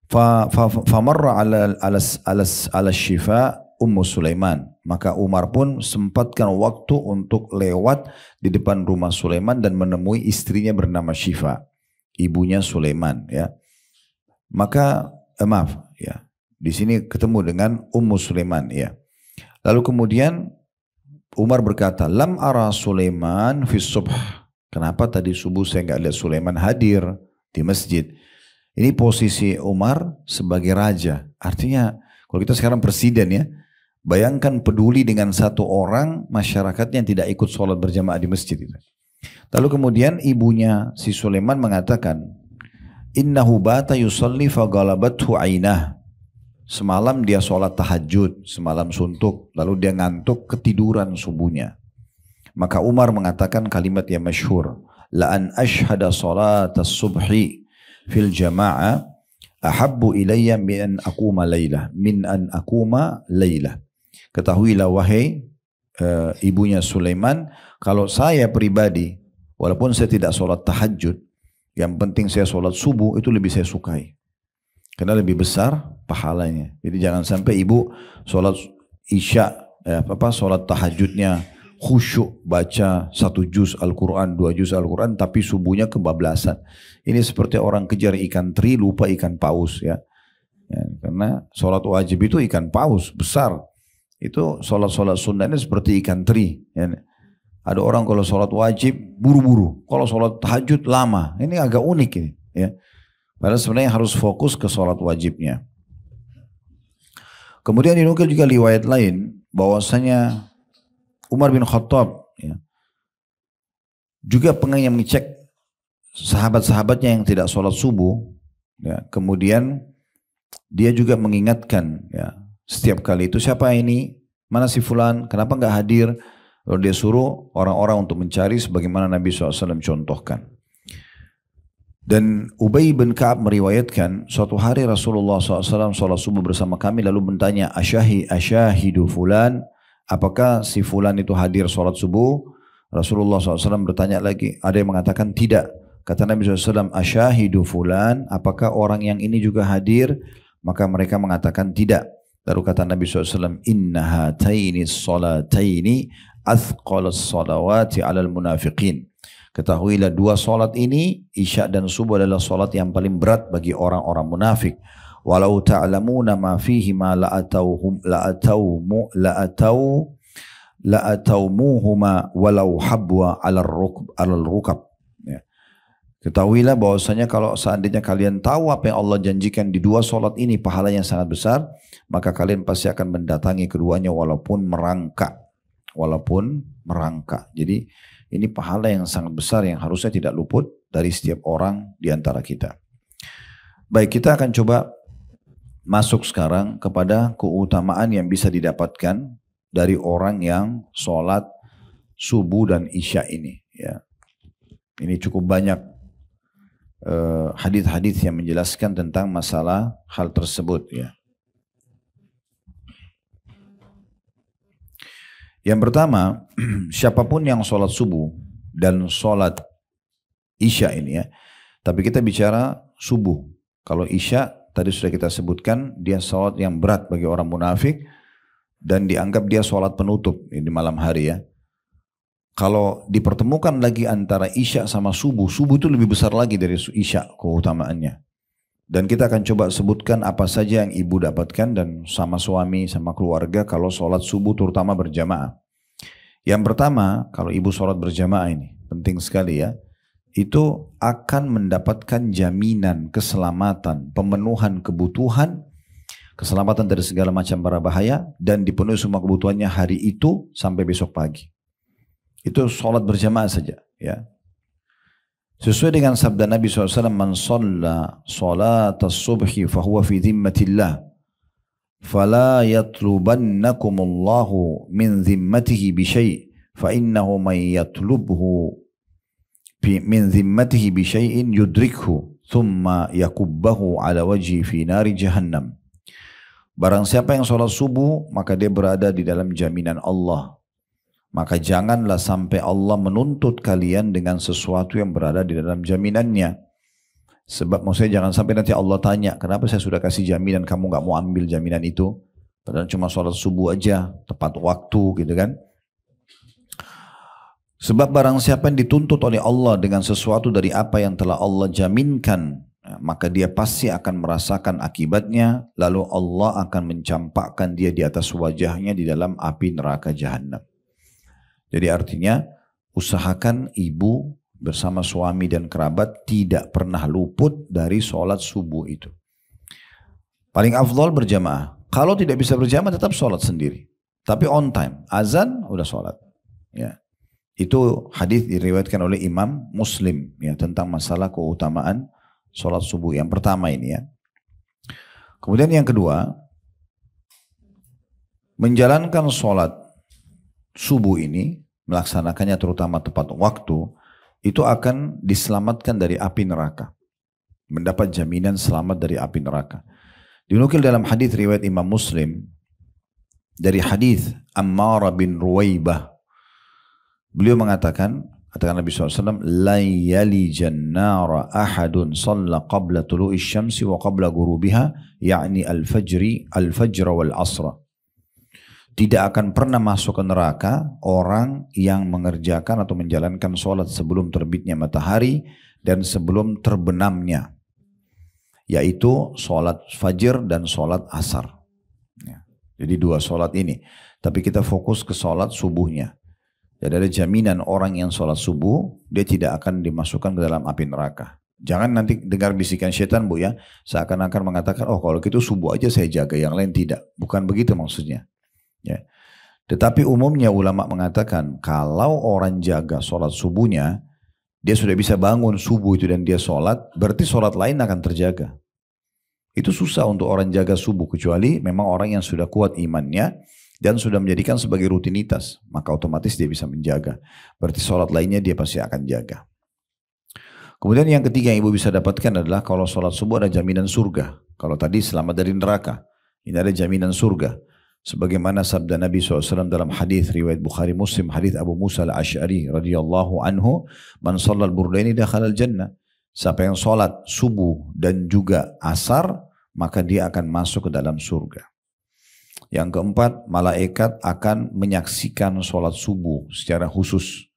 Famarra ala, ala, ala, ala shifa Ummu Sulaiman. Maka Umar pun sempatkan waktu untuk lewat di depan rumah Sulaiman dan menemui istrinya bernama Syifa, ibunya Sulaiman ya. Maka eh, maaf ya. Di sini ketemu dengan Ummu Sulaiman ya. Lalu kemudian Umar berkata, "Lam ara Sulaiman fi subh." Kenapa tadi subuh saya nggak lihat Sulaiman hadir di masjid? Ini posisi Umar sebagai raja. Artinya kalau kita sekarang presiden ya, bayangkan peduli dengan satu orang masyarakat yang tidak ikut sholat berjamaah di masjid itu. Lalu kemudian ibunya si Sulaiman mengatakan, Innahu bata yusalli fagalabathu ainah. Semalam dia sholat tahajud, semalam suntuk, lalu dia ngantuk ketiduran subuhnya. Maka Umar mengatakan kalimat yang masyhur, Laan ashhada salat subhi fil jamaah ahabbu ilayya min an akuma laylah min an akuma laylah ketahuilah wahai e, ibunya Sulaiman kalau saya pribadi walaupun saya tidak sholat tahajud yang penting saya sholat subuh itu lebih saya sukai karena lebih besar pahalanya jadi jangan sampai ibu sholat isya eh, apa sholat tahajudnya khusyuk baca satu juz Al-Quran, dua juz Al-Quran, tapi subuhnya kebablasan. Ini seperti orang kejar ikan teri lupa ikan paus ya. ya karena sholat wajib itu ikan paus besar. Itu sholat-sholat sunnahnya seperti ikan teri. Ya. Ada orang kalau sholat wajib buru-buru, kalau sholat tahajud lama. Ini agak unik ini ya. Padahal sebenarnya harus fokus ke sholat wajibnya. Kemudian dinukil juga riwayat lain bahwasanya Umar bin Khattab ya. juga pengen mengecek sahabat-sahabatnya yang tidak sholat subuh ya. kemudian dia juga mengingatkan ya setiap kali itu siapa ini mana si fulan kenapa nggak hadir lalu dia suruh orang-orang untuk mencari sebagaimana Nabi SAW contohkan dan Ubay bin Kaab meriwayatkan suatu hari Rasulullah SAW sholat subuh bersama kami lalu bertanya asyahi asyahidu fulan Apakah si fulan itu hadir sholat subuh? Rasulullah SAW bertanya lagi. Ada yang mengatakan tidak. Kata Nabi SAW, asyahidu fulan, apakah orang yang ini juga hadir? Maka mereka mengatakan tidak. Lalu kata Nabi SAW, inna hataini salataini athqalas salawati alal munafiqin. Ketahuilah dua solat ini, Isya dan Subuh adalah solat yang paling berat bagi orang-orang munafik walau ta'lamuna ma fihi ma la'atauhum la'ataumu la'atau la'ataumuhuma walau habwa 'ala rukb rukab ya. Ketahuilah bahwasanya kalau seandainya kalian tahu apa yang Allah janjikan di dua solat ini pahalanya sangat besar, maka kalian pasti akan mendatangi keduanya walaupun merangkak. Walaupun merangkak. Jadi ini pahala yang sangat besar yang harusnya tidak luput dari setiap orang di antara kita. Baik, kita akan coba masuk sekarang kepada keutamaan yang bisa didapatkan dari orang yang sholat subuh dan isya ini. Ya. Ini cukup banyak uh, eh, hadis-hadis yang menjelaskan tentang masalah hal tersebut. Ya. Yang pertama, siapapun yang sholat subuh dan sholat isya ini ya. Tapi kita bicara subuh. Kalau isya Tadi sudah kita sebutkan dia sholat yang berat bagi orang munafik dan dianggap dia sholat penutup di malam hari ya. Kalau dipertemukan lagi antara isya sama subuh, subuh itu lebih besar lagi dari isya keutamaannya. Dan kita akan coba sebutkan apa saja yang ibu dapatkan dan sama suami, sama keluarga kalau sholat subuh terutama berjamaah. Yang pertama, kalau ibu sholat berjamaah ini, penting sekali ya itu akan mendapatkan jaminan keselamatan, pemenuhan kebutuhan, keselamatan dari segala macam para bahaya dan dipenuhi semua kebutuhannya hari itu sampai besok pagi. Itu sholat berjamaah saja, ya. Sesuai dengan sabda Nabi SAW, Man sholla sholat subhi fahuwa fi zimmatillah Fala yatlubannakumullahu min zimmatihi bisyai. Fa innahu man yatlubhu min zimmatihi bi syai'in yudrikhu thumma yakubbahu ala wajhi fi nari jahannam. Barang siapa yang sholat subuh maka dia berada di dalam jaminan Allah. Maka janganlah sampai Allah menuntut kalian dengan sesuatu yang berada di dalam jaminannya. Sebab maksudnya jangan sampai nanti Allah tanya, kenapa saya sudah kasih jaminan kamu nggak mau ambil jaminan itu? Padahal cuma sholat subuh aja, tepat waktu gitu kan. Sebab barang siapa yang dituntut oleh Allah dengan sesuatu dari apa yang telah Allah jaminkan, nah, maka dia pasti akan merasakan akibatnya, lalu Allah akan mencampakkan dia di atas wajahnya di dalam api neraka jahanam. Jadi artinya, usahakan ibu bersama suami dan kerabat tidak pernah luput dari sholat subuh itu. Paling afdol berjamaah. Kalau tidak bisa berjamaah tetap sholat sendiri. Tapi on time. Azan udah sholat. Ya. Itu hadis diriwayatkan oleh Imam Muslim ya tentang masalah keutamaan sholat subuh yang pertama ini ya. Kemudian yang kedua, menjalankan sholat subuh ini, melaksanakannya terutama tepat waktu, itu akan diselamatkan dari api neraka. Mendapat jaminan selamat dari api neraka. Dinukil dalam hadis riwayat Imam Muslim dari hadis Ammar bin Ruwaibah Beliau mengatakan, katakan Nabi SAW, La yalijan nara ahadun salla qabla tulu'i syamsi wa qabla gurubiha, ya'ni al-fajri, al-fajra wal-asra. Tidak akan pernah masuk ke neraka orang yang mengerjakan atau menjalankan sholat sebelum terbitnya matahari dan sebelum terbenamnya. Yaitu sholat fajr dan sholat asar. Ya, jadi dua sholat ini. Tapi kita fokus ke sholat subuhnya. Jadi ada jaminan orang yang sholat subuh, dia tidak akan dimasukkan ke dalam api neraka. Jangan nanti dengar bisikan setan bu ya, seakan-akan mengatakan, oh kalau gitu subuh aja saya jaga, yang lain tidak. Bukan begitu maksudnya. Ya. Tetapi umumnya ulama mengatakan, kalau orang jaga sholat subuhnya, dia sudah bisa bangun subuh itu dan dia sholat, berarti sholat lain akan terjaga. Itu susah untuk orang jaga subuh, kecuali memang orang yang sudah kuat imannya, dan sudah menjadikan sebagai rutinitas, maka otomatis dia bisa menjaga. Berarti sholat lainnya dia pasti akan jaga. Kemudian yang ketiga yang ibu bisa dapatkan adalah kalau sholat subuh ada jaminan surga. Kalau tadi selamat dari neraka, ini ada jaminan surga. Sebagaimana sabda Nabi SAW dalam hadis riwayat Bukhari Muslim, hadis Abu Musa al-Ash'ari radhiyallahu anhu, man sallal burdaini dakhal al-jannah. Siapa yang sholat subuh dan juga asar, maka dia akan masuk ke dalam surga. Yang keempat, malaikat akan menyaksikan sholat subuh secara khusus.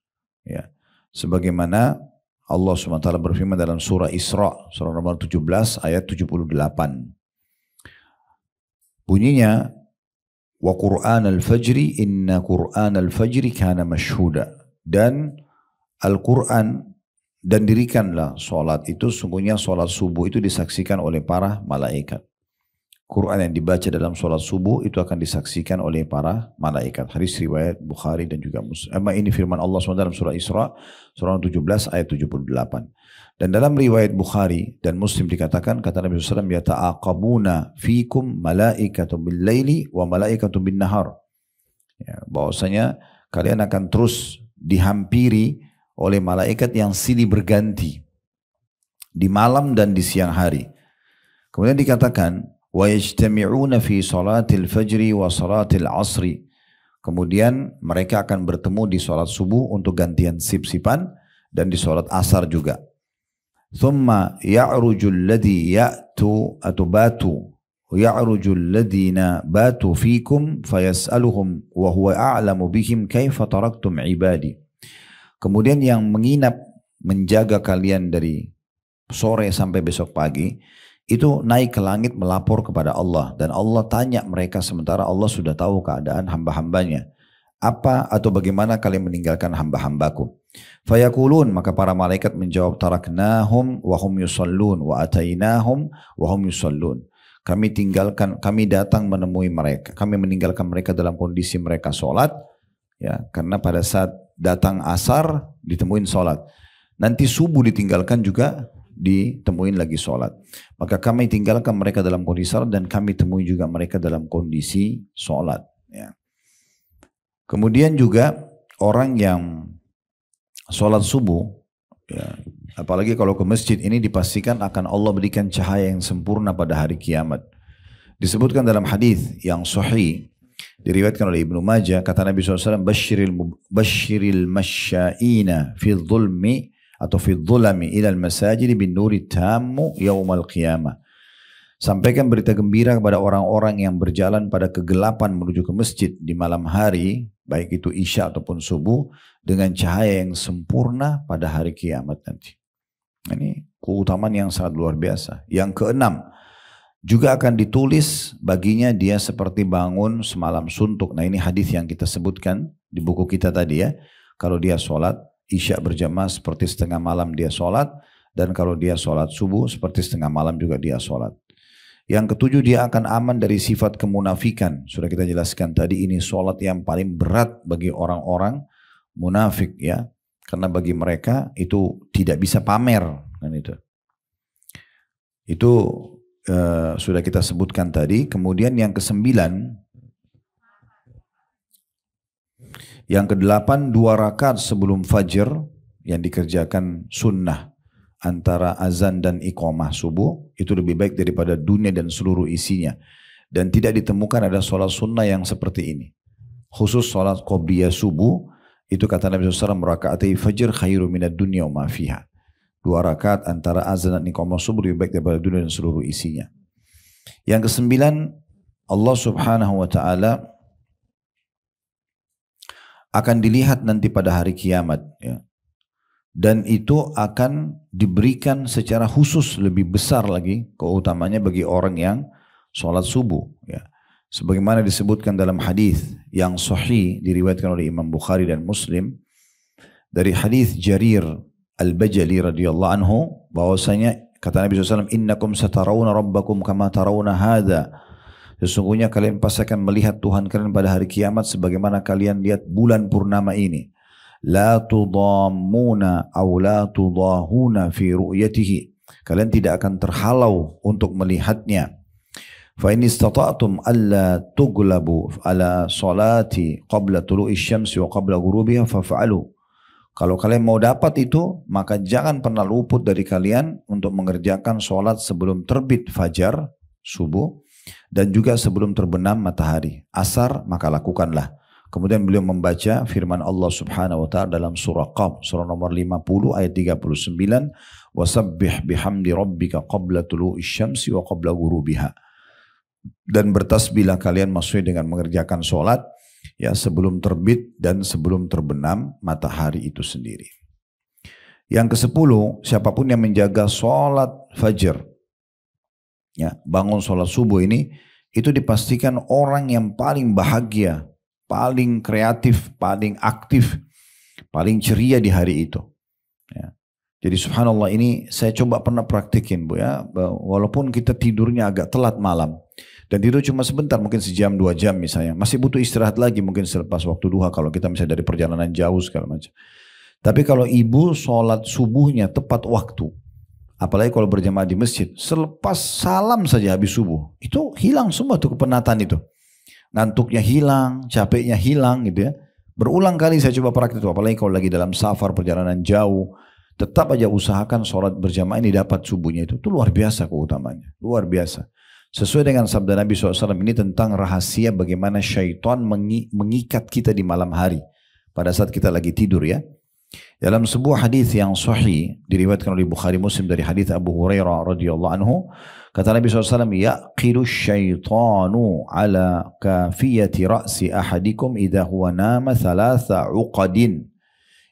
Ya. Sebagaimana Allah SWT berfirman dalam surah Isra, surah nomor 17 ayat 78. Bunyinya, wa Qur'an al-fajri inna Qur'an al-fajri kana mashhuda. Dan Al-Quran dan dirikanlah sholat itu sungguhnya sholat subuh itu disaksikan oleh para malaikat. Quran yang dibaca dalam sholat subuh itu akan disaksikan oleh para malaikat. Hadis riwayat Bukhari dan juga Muslim. Emang eh, ini firman Allah SWT dalam surah Isra, surah 17 ayat 78. Dan dalam riwayat Bukhari dan Muslim dikatakan, kata Nabi SAW, ta'aqabuna fikum malaikatu bin layli wa malaikatu bin nahar. Ya, bahwasanya kalian akan terus dihampiri oleh malaikat yang silih berganti. Di malam dan di siang hari. Kemudian dikatakan, ويجتمعون في صلاة الفجر وصلاة العصر Kemudian mereka akan bertemu di sholat subuh untuk gantian sip-sipan dan di sholat asar juga. ثُمَّ يَعْرُجُ atau batu yarujul يَعْرُجُ batu بَاتُوا فِيكُمْ فَيَسْأَلُهُمْ وَهُوَ أَعْلَمُ بِهِمْ كَيْفَ تَرَكْتُمْ ibadi. Kemudian yang menginap menjaga kalian dari sore sampai besok pagi itu naik ke langit melapor kepada Allah dan Allah tanya mereka sementara Allah sudah tahu keadaan hamba-hambanya apa atau bagaimana kalian meninggalkan hamba-hambaku fayakulun maka para malaikat menjawab taraknahum wa hum yusallun wa atainahum wa hum yusallun kami tinggalkan kami datang menemui mereka kami meninggalkan mereka dalam kondisi mereka sholat ya karena pada saat datang asar ditemuin sholat nanti subuh ditinggalkan juga ditemuin lagi sholat. Maka kami tinggalkan mereka dalam kondisi sholat dan kami temui juga mereka dalam kondisi sholat. Ya. Kemudian juga orang yang sholat subuh, ya, apalagi kalau ke masjid ini dipastikan akan Allah berikan cahaya yang sempurna pada hari kiamat. Disebutkan dalam hadis yang sahih diriwayatkan oleh Ibnu Majah kata Nabi SAW bashiril bashiril masya'ina fi dhulmi atau fi ilal masajid bin nuri tammu yaumal qiyamah. Sampaikan berita gembira kepada orang-orang yang berjalan pada kegelapan menuju ke masjid di malam hari, baik itu isya ataupun subuh, dengan cahaya yang sempurna pada hari kiamat nanti. Ini keutamaan yang sangat luar biasa. Yang keenam, juga akan ditulis baginya dia seperti bangun semalam suntuk. Nah ini hadis yang kita sebutkan di buku kita tadi ya. Kalau dia sholat isya berjamaah seperti setengah malam dia sholat dan kalau dia sholat subuh seperti setengah malam juga dia sholat. Yang ketujuh dia akan aman dari sifat kemunafikan. Sudah kita jelaskan tadi ini sholat yang paling berat bagi orang-orang munafik ya. Karena bagi mereka itu tidak bisa pamer kan itu. Itu eh, sudah kita sebutkan tadi. Kemudian yang kesembilan Yang kedelapan dua rakaat sebelum fajar yang dikerjakan sunnah antara azan dan iqamah subuh itu lebih baik daripada dunia dan seluruh isinya. Dan tidak ditemukan ada sholat sunnah yang seperti ini. Khusus sholat qobliya subuh itu kata Nabi SAW rakaatai fajr khairu minat dunya ma fiha. Dua rakaat antara azan dan iqamah subuh lebih baik daripada dunia dan seluruh isinya. Yang kesembilan Allah Subhanahu wa taala akan dilihat nanti pada hari kiamat ya. Dan itu akan diberikan secara khusus lebih besar lagi keutamanya bagi orang yang sholat subuh ya. Sebagaimana disebutkan dalam hadis yang sahih diriwayatkan oleh Imam Bukhari dan Muslim dari hadis Jarir Al-Bajali radhiyallahu anhu bahwasanya kata Nabi SAW innakum satarawna rabbakum kama tarawna hadza Sesungguhnya kalian pasti akan melihat Tuhan kalian pada hari kiamat sebagaimana kalian lihat bulan purnama ini. La tudamuna aw la tudahuna fi ru'yatihi. Kalian tidak akan terhalau untuk melihatnya. Fa in istata'tum alla tuglabu ala salati qabla tulu'i syamsi wa qabla ghurubiha fa'alu. Kalau kalian mau dapat itu, maka jangan pernah luput dari kalian untuk mengerjakan sholat sebelum terbit fajar, subuh, dan juga sebelum terbenam matahari. Asar maka lakukanlah. Kemudian beliau membaca firman Allah Subhanahu wa taala dalam surah Qaf, surah nomor 50 ayat 39, "Wasabbih bihamdi rabbika qabla tulu'i syamsi wa qabla ghurubiha." Dan bertasbihlah kalian maksudnya dengan mengerjakan salat ya sebelum terbit dan sebelum terbenam matahari itu sendiri. Yang ke-10, siapapun yang menjaga salat fajar ya bangun sholat subuh ini itu dipastikan orang yang paling bahagia, paling kreatif, paling aktif, paling ceria di hari itu. Ya. Jadi subhanallah ini saya coba pernah praktikin bu ya, walaupun kita tidurnya agak telat malam dan tidur cuma sebentar mungkin sejam dua jam misalnya, masih butuh istirahat lagi mungkin selepas waktu duha kalau kita misalnya dari perjalanan jauh segala macam. Tapi kalau ibu sholat subuhnya tepat waktu, Apalagi kalau berjamaah di masjid. Selepas salam saja habis subuh. Itu hilang semua tuh kepenatan itu. Ngantuknya hilang, capeknya hilang gitu ya. Berulang kali saya coba praktik itu. Apalagi kalau lagi dalam safar, perjalanan jauh. Tetap aja usahakan sholat berjamaah ini dapat subuhnya itu. Itu luar biasa keutamanya. Luar biasa. Sesuai dengan sabda Nabi SAW ini tentang rahasia bagaimana syaitan mengikat kita di malam hari. Pada saat kita lagi tidur ya. Dalam sebuah hadis yang sahih diriwayatkan oleh Bukhari Muslim dari hadis Abu Hurairah radhiyallahu anhu, kata Nabi SAW, "Yaqilu syaitanu ala kafiyati ra'si ahadikum idha huwa nama thalatha uqadin."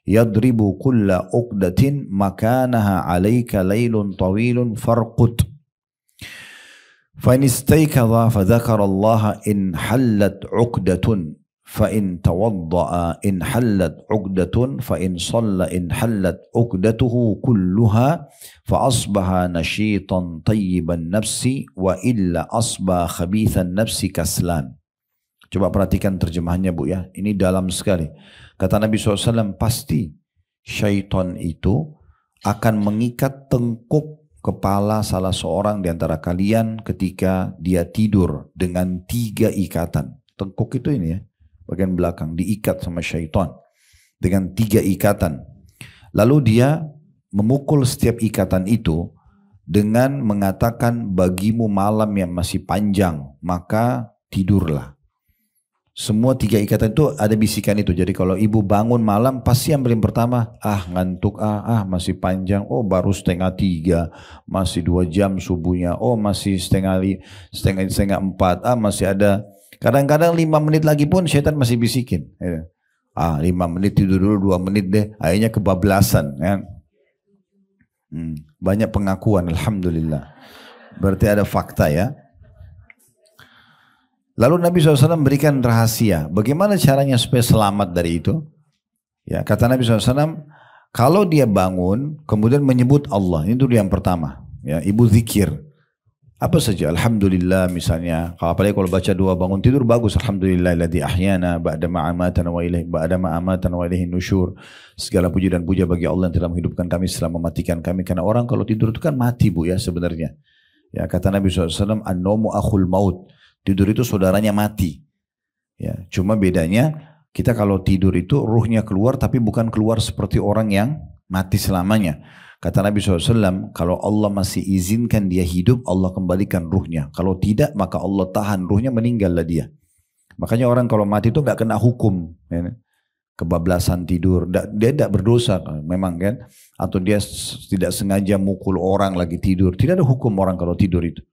yadribu kulla uqdatin makanaha alayka laylun tawilun farqut فإن استيقظ فذكر الله إن حلت عقدة fa in tawadda'a in hallat 'uqdatun fa in shalla in hallat 'uqdatuhu kulluha fa asbaha nashitan tayyiban nafsi wa illa asba khabithan nafsi kaslan Coba perhatikan terjemahannya Bu ya. Ini dalam sekali. Kata Nabi SAW pasti syaitan itu akan mengikat tengkuk kepala salah seorang di antara kalian ketika dia tidur dengan tiga ikatan. Tengkuk itu ini ya bagian belakang diikat sama syaitan dengan tiga ikatan. Lalu dia memukul setiap ikatan itu dengan mengatakan bagimu malam yang masih panjang maka tidurlah. Semua tiga ikatan itu ada bisikan itu. Jadi kalau ibu bangun malam pasti yang paling pertama ah ngantuk ah ah masih panjang oh baru setengah tiga masih dua jam subuhnya oh masih setengah setengah setengah empat ah masih ada Kadang-kadang lima menit lagi pun setan masih bisikin. Ya. Ah lima menit tidur dulu dua menit deh. Akhirnya kebablasan. Kan? Hmm, banyak pengakuan Alhamdulillah. Berarti ada fakta ya. Lalu Nabi SAW berikan rahasia. Bagaimana caranya supaya selamat dari itu? Ya, kata Nabi SAW, kalau dia bangun kemudian menyebut Allah, itu yang pertama. Ya, ibu zikir apa saja alhamdulillah misalnya kalau apalagi kalau baca doa bangun tidur bagus alhamdulillah ladzi ahyana ba'da ma amatana wa ilaihi ba'da ma amatana wa ilaihi nusyur segala puji dan puja bagi Allah yang telah menghidupkan kami setelah mematikan kami karena orang kalau tidur itu kan mati Bu ya sebenarnya ya kata Nabi SAW an-naumu akhul maut tidur itu saudaranya mati ya cuma bedanya kita kalau tidur itu ruhnya keluar tapi bukan keluar seperti orang yang mati selamanya Kata Nabi SAW, kalau Allah masih izinkan dia hidup, Allah kembalikan ruhnya. Kalau tidak, maka Allah tahan ruhnya, meninggallah dia. Makanya orang kalau mati itu nggak kena hukum. Ya. Kan? Kebablasan tidur, dia tidak berdosa memang kan. Atau dia tidak sengaja mukul orang lagi tidur. Tidak ada hukum orang kalau tidur itu.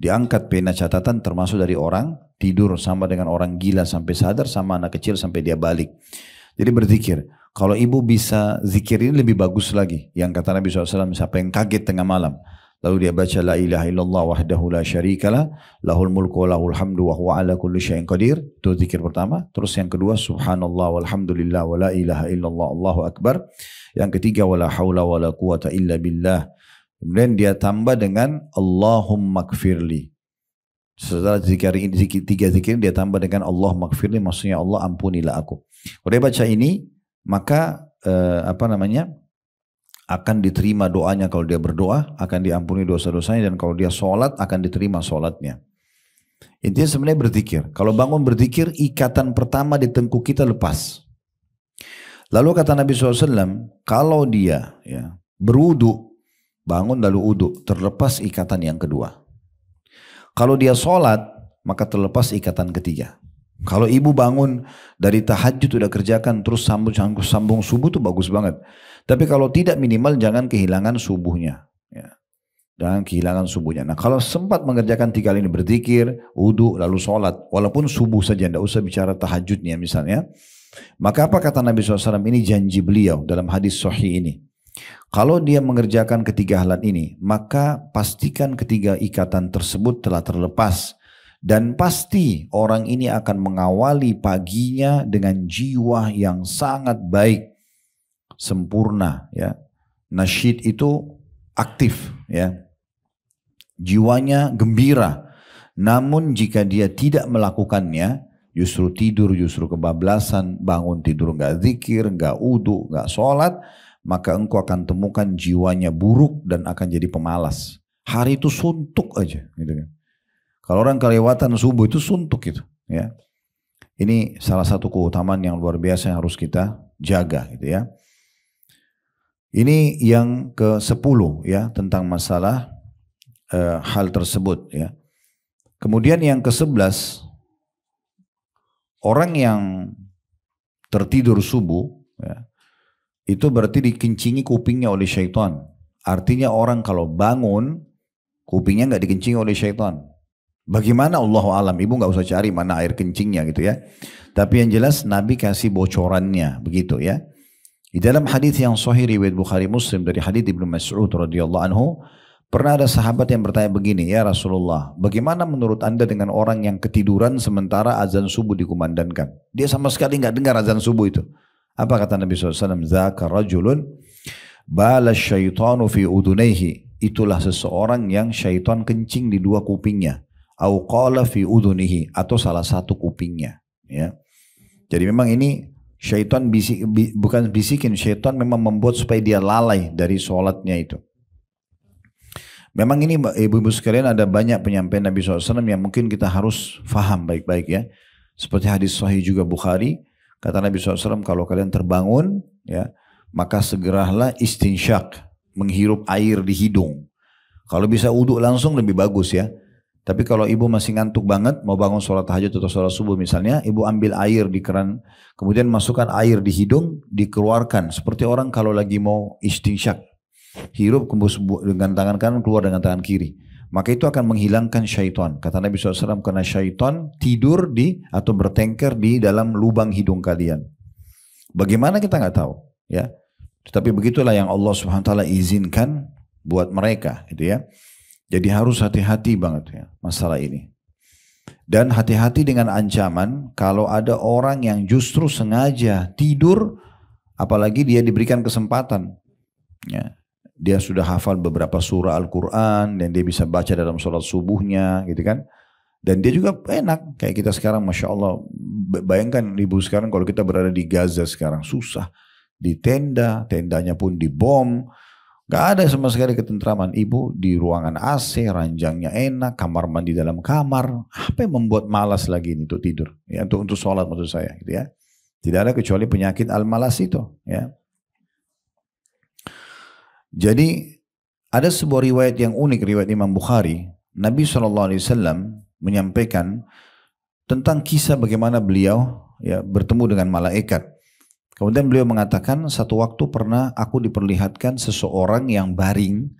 Diangkat pena catatan termasuk dari orang tidur sama dengan orang gila sampai sadar sama anak kecil sampai dia balik. Jadi berzikir. Kalau ibu bisa zikir ini lebih bagus lagi. Yang kata Nabi SAW, siapa yang kaget tengah malam. Lalu dia baca la ilaha illallah wahdahu la syarikalah lahul mulku wa lahul hamdu wa huwa ala kulli syai'in qadir. Itu zikir pertama. Terus yang kedua subhanallah walhamdulillah wa la ilaha illallah Allahu akbar. Yang ketiga hawla wa la quwata illa billah. Kemudian dia tambah dengan Allahumma kfirli. Setelah zikir, zikir, tiga zikir dia tambah dengan Allahumma kfirli, maksudnya Allah ampunilah aku. Kalau dia baca ini maka eh, apa namanya akan diterima doanya kalau dia berdoa akan diampuni dosa-dosanya dan kalau dia sholat akan diterima sholatnya intinya sebenarnya berzikir kalau bangun berzikir ikatan pertama di tengku kita lepas lalu kata Nabi SAW kalau dia ya berwudu bangun lalu wudu terlepas ikatan yang kedua kalau dia sholat maka terlepas ikatan ketiga kalau ibu bangun dari tahajud sudah kerjakan terus sambung, sambung subuh itu bagus banget. Tapi kalau tidak minimal jangan kehilangan subuhnya. Ya. Jangan kehilangan subuhnya. Nah kalau sempat mengerjakan tiga kali ini berzikir, wudhu, lalu sholat. Walaupun subuh saja, tidak usah bicara tahajudnya misalnya. Maka apa kata Nabi SAW ini janji beliau dalam hadis sohi ini. Kalau dia mengerjakan ketiga halan ini, maka pastikan ketiga ikatan tersebut telah terlepas dan pasti orang ini akan mengawali paginya dengan jiwa yang sangat baik, sempurna ya. Nasyid itu aktif ya. Jiwanya gembira. Namun jika dia tidak melakukannya, justru tidur, justru kebablasan, bangun tidur nggak zikir, nggak udu, nggak sholat, maka engkau akan temukan jiwanya buruk dan akan jadi pemalas. Hari itu suntuk aja, gitu kan. Kalau orang kelewatan subuh itu suntuk gitu ya. Ini salah satu keutamaan yang luar biasa yang harus kita jaga gitu ya. Ini yang ke-10 ya tentang masalah e, hal tersebut ya. Kemudian yang ke-11 orang yang tertidur subuh ya, itu berarti dikencingi kupingnya oleh syaitan. Artinya orang kalau bangun kupingnya nggak dikencingi oleh syaitan. Bagaimana Allah alam, ibu nggak usah cari mana air kencingnya gitu ya. Tapi yang jelas Nabi kasih bocorannya begitu ya. Di dalam hadis yang sahih riwayat Bukhari Muslim dari hadis Ibnu Mas'ud radhiyallahu anhu, pernah ada sahabat yang bertanya begini, "Ya Rasulullah, bagaimana menurut Anda dengan orang yang ketiduran sementara azan subuh dikumandangkan? Dia sama sekali nggak dengar azan subuh itu." Apa kata Nabi SAW? Zaka rajulun bala syaitanu fi udunaihi. Itulah seseorang yang syaitan kencing di dua kupingnya au qala fi udunihi atau salah satu kupingnya ya. Jadi memang ini syaitan bisik, bukan bisikin, syaitan memang membuat supaya dia lalai dari sholatnya itu. Memang ini ibu-ibu sekalian ada banyak penyampaian Nabi SAW yang mungkin kita harus faham baik-baik ya. Seperti hadis sahih juga Bukhari, kata Nabi SAW kalau kalian terbangun ya, maka segeralah istinsyak, menghirup air di hidung. Kalau bisa uduk langsung lebih bagus ya. Tapi kalau ibu masih ngantuk banget, mau bangun sholat tahajud atau sholat subuh misalnya, ibu ambil air di keran, kemudian masukkan air di hidung, dikeluarkan. Seperti orang kalau lagi mau istinsyak, hirup kembus dengan tangan kanan, keluar dengan tangan kiri. Maka itu akan menghilangkan syaitan. Kata Nabi SAW, karena syaitan tidur di atau bertengkar di dalam lubang hidung kalian. Bagaimana kita nggak tahu, ya. Tetapi begitulah yang Allah Subhanahu Wa Taala izinkan buat mereka, gitu ya. Jadi harus hati-hati banget ya masalah ini. Dan hati-hati dengan ancaman kalau ada orang yang justru sengaja tidur apalagi dia diberikan kesempatan. Ya. Dia sudah hafal beberapa surah Al-Quran dan dia bisa baca dalam sholat subuhnya gitu kan. Dan dia juga enak kayak kita sekarang Masya Allah bayangkan ibu sekarang kalau kita berada di Gaza sekarang susah. Di tenda, tendanya pun dibom, Gak ada sama sekali ketentraman. Ibu di ruangan AC, ranjangnya enak, kamar mandi dalam kamar. Apa yang membuat malas lagi ini untuk tidur? Ya, untuk, untuk sholat maksud saya. Gitu ya. Tidak ada kecuali penyakit al-malas itu. Ya. Jadi ada sebuah riwayat yang unik, riwayat Imam Bukhari. Nabi SAW menyampaikan tentang kisah bagaimana beliau ya, bertemu dengan malaikat. Kemudian beliau mengatakan satu waktu pernah aku diperlihatkan seseorang yang baring.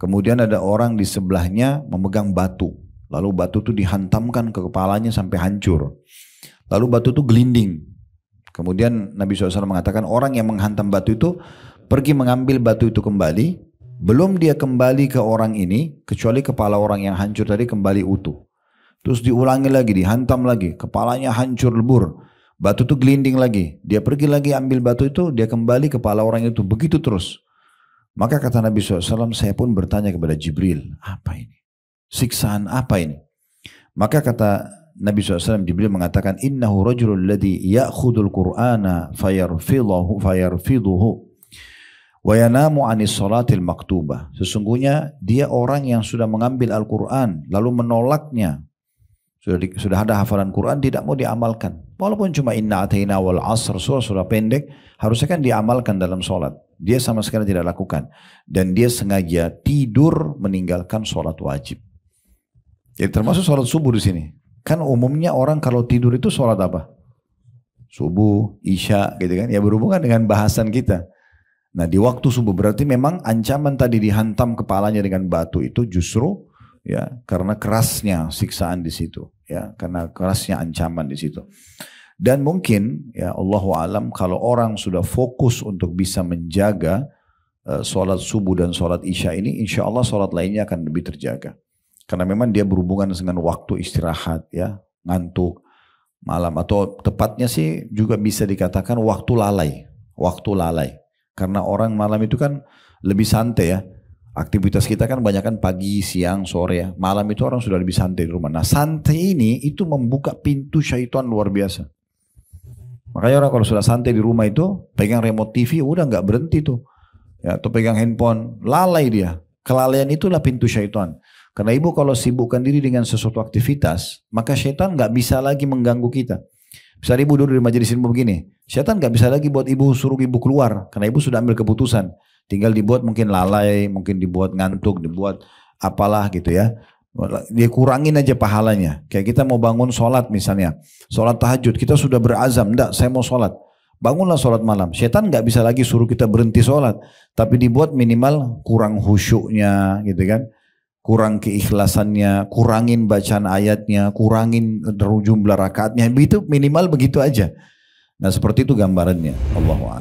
Kemudian ada orang di sebelahnya memegang batu. Lalu batu itu dihantamkan ke kepalanya sampai hancur. Lalu batu itu gelinding. Kemudian Nabi SAW mengatakan orang yang menghantam batu itu pergi mengambil batu itu kembali. Belum dia kembali ke orang ini kecuali kepala orang yang hancur tadi kembali utuh. Terus diulangi lagi, dihantam lagi. Kepalanya hancur lebur. Batu itu gelinding lagi. Dia pergi lagi ambil batu itu, dia kembali kepala orang itu. Begitu terus. Maka kata Nabi SAW, saya pun bertanya kepada Jibril, apa ini? Siksaan apa ini? Maka kata Nabi SAW, Jibril mengatakan, Innahu rajulul ladhi ya'khudul qur'ana fayarfiduhu fayarfiduhu. Wayanamu anis salatil maktubah. Sesungguhnya dia orang yang sudah mengambil Al-Quran lalu menolaknya. Sudah, di, sudah ada hafalan Quran tidak mau diamalkan. Walaupun cuma inna atayna wal asr surah-surah pendek harusnya kan diamalkan dalam sholat. Dia sama sekali tidak lakukan. Dan dia sengaja tidur meninggalkan sholat wajib. Jadi ya, termasuk sholat subuh di sini. Kan umumnya orang kalau tidur itu sholat apa? Subuh, isya gitu kan. Ya berhubungan dengan bahasan kita. Nah di waktu subuh berarti memang ancaman tadi dihantam kepalanya dengan batu itu justru ya karena kerasnya siksaan di situ ya karena kerasnya ancaman di situ. Dan mungkin ya Allah alam kalau orang sudah fokus untuk bisa menjaga uh, sholat subuh dan sholat isya ini, insya Allah sholat lainnya akan lebih terjaga. Karena memang dia berhubungan dengan waktu istirahat ya, ngantuk malam atau tepatnya sih juga bisa dikatakan waktu lalai, waktu lalai. Karena orang malam itu kan lebih santai ya, Aktivitas kita kan banyak kan pagi, siang, sore ya. Malam itu orang sudah lebih santai di rumah. Nah santai ini itu membuka pintu syaitan luar biasa. Makanya orang kalau sudah santai di rumah itu pegang remote TV udah nggak berhenti tuh. Ya, atau pegang handphone, lalai dia. Kelalaian itulah pintu syaitan. Karena ibu kalau sibukkan diri dengan sesuatu aktivitas, maka syaitan nggak bisa lagi mengganggu kita. Bisa ibu duduk di majelis ilmu begini, syaitan nggak bisa lagi buat ibu suruh ibu keluar, karena ibu sudah ambil keputusan. Tinggal dibuat mungkin lalai, mungkin dibuat ngantuk, dibuat apalah gitu ya. Dia kurangin aja pahalanya. Kayak kita mau bangun sholat misalnya. Sholat tahajud, kita sudah berazam, enggak saya mau sholat. Bangunlah sholat malam. Setan nggak bisa lagi suruh kita berhenti sholat. Tapi dibuat minimal kurang khusyuknya gitu kan. Kurang keikhlasannya, kurangin bacaan ayatnya, kurangin jumlah rakaatnya. Itu minimal begitu aja. Nah seperti itu gambarannya. Allahu'ala.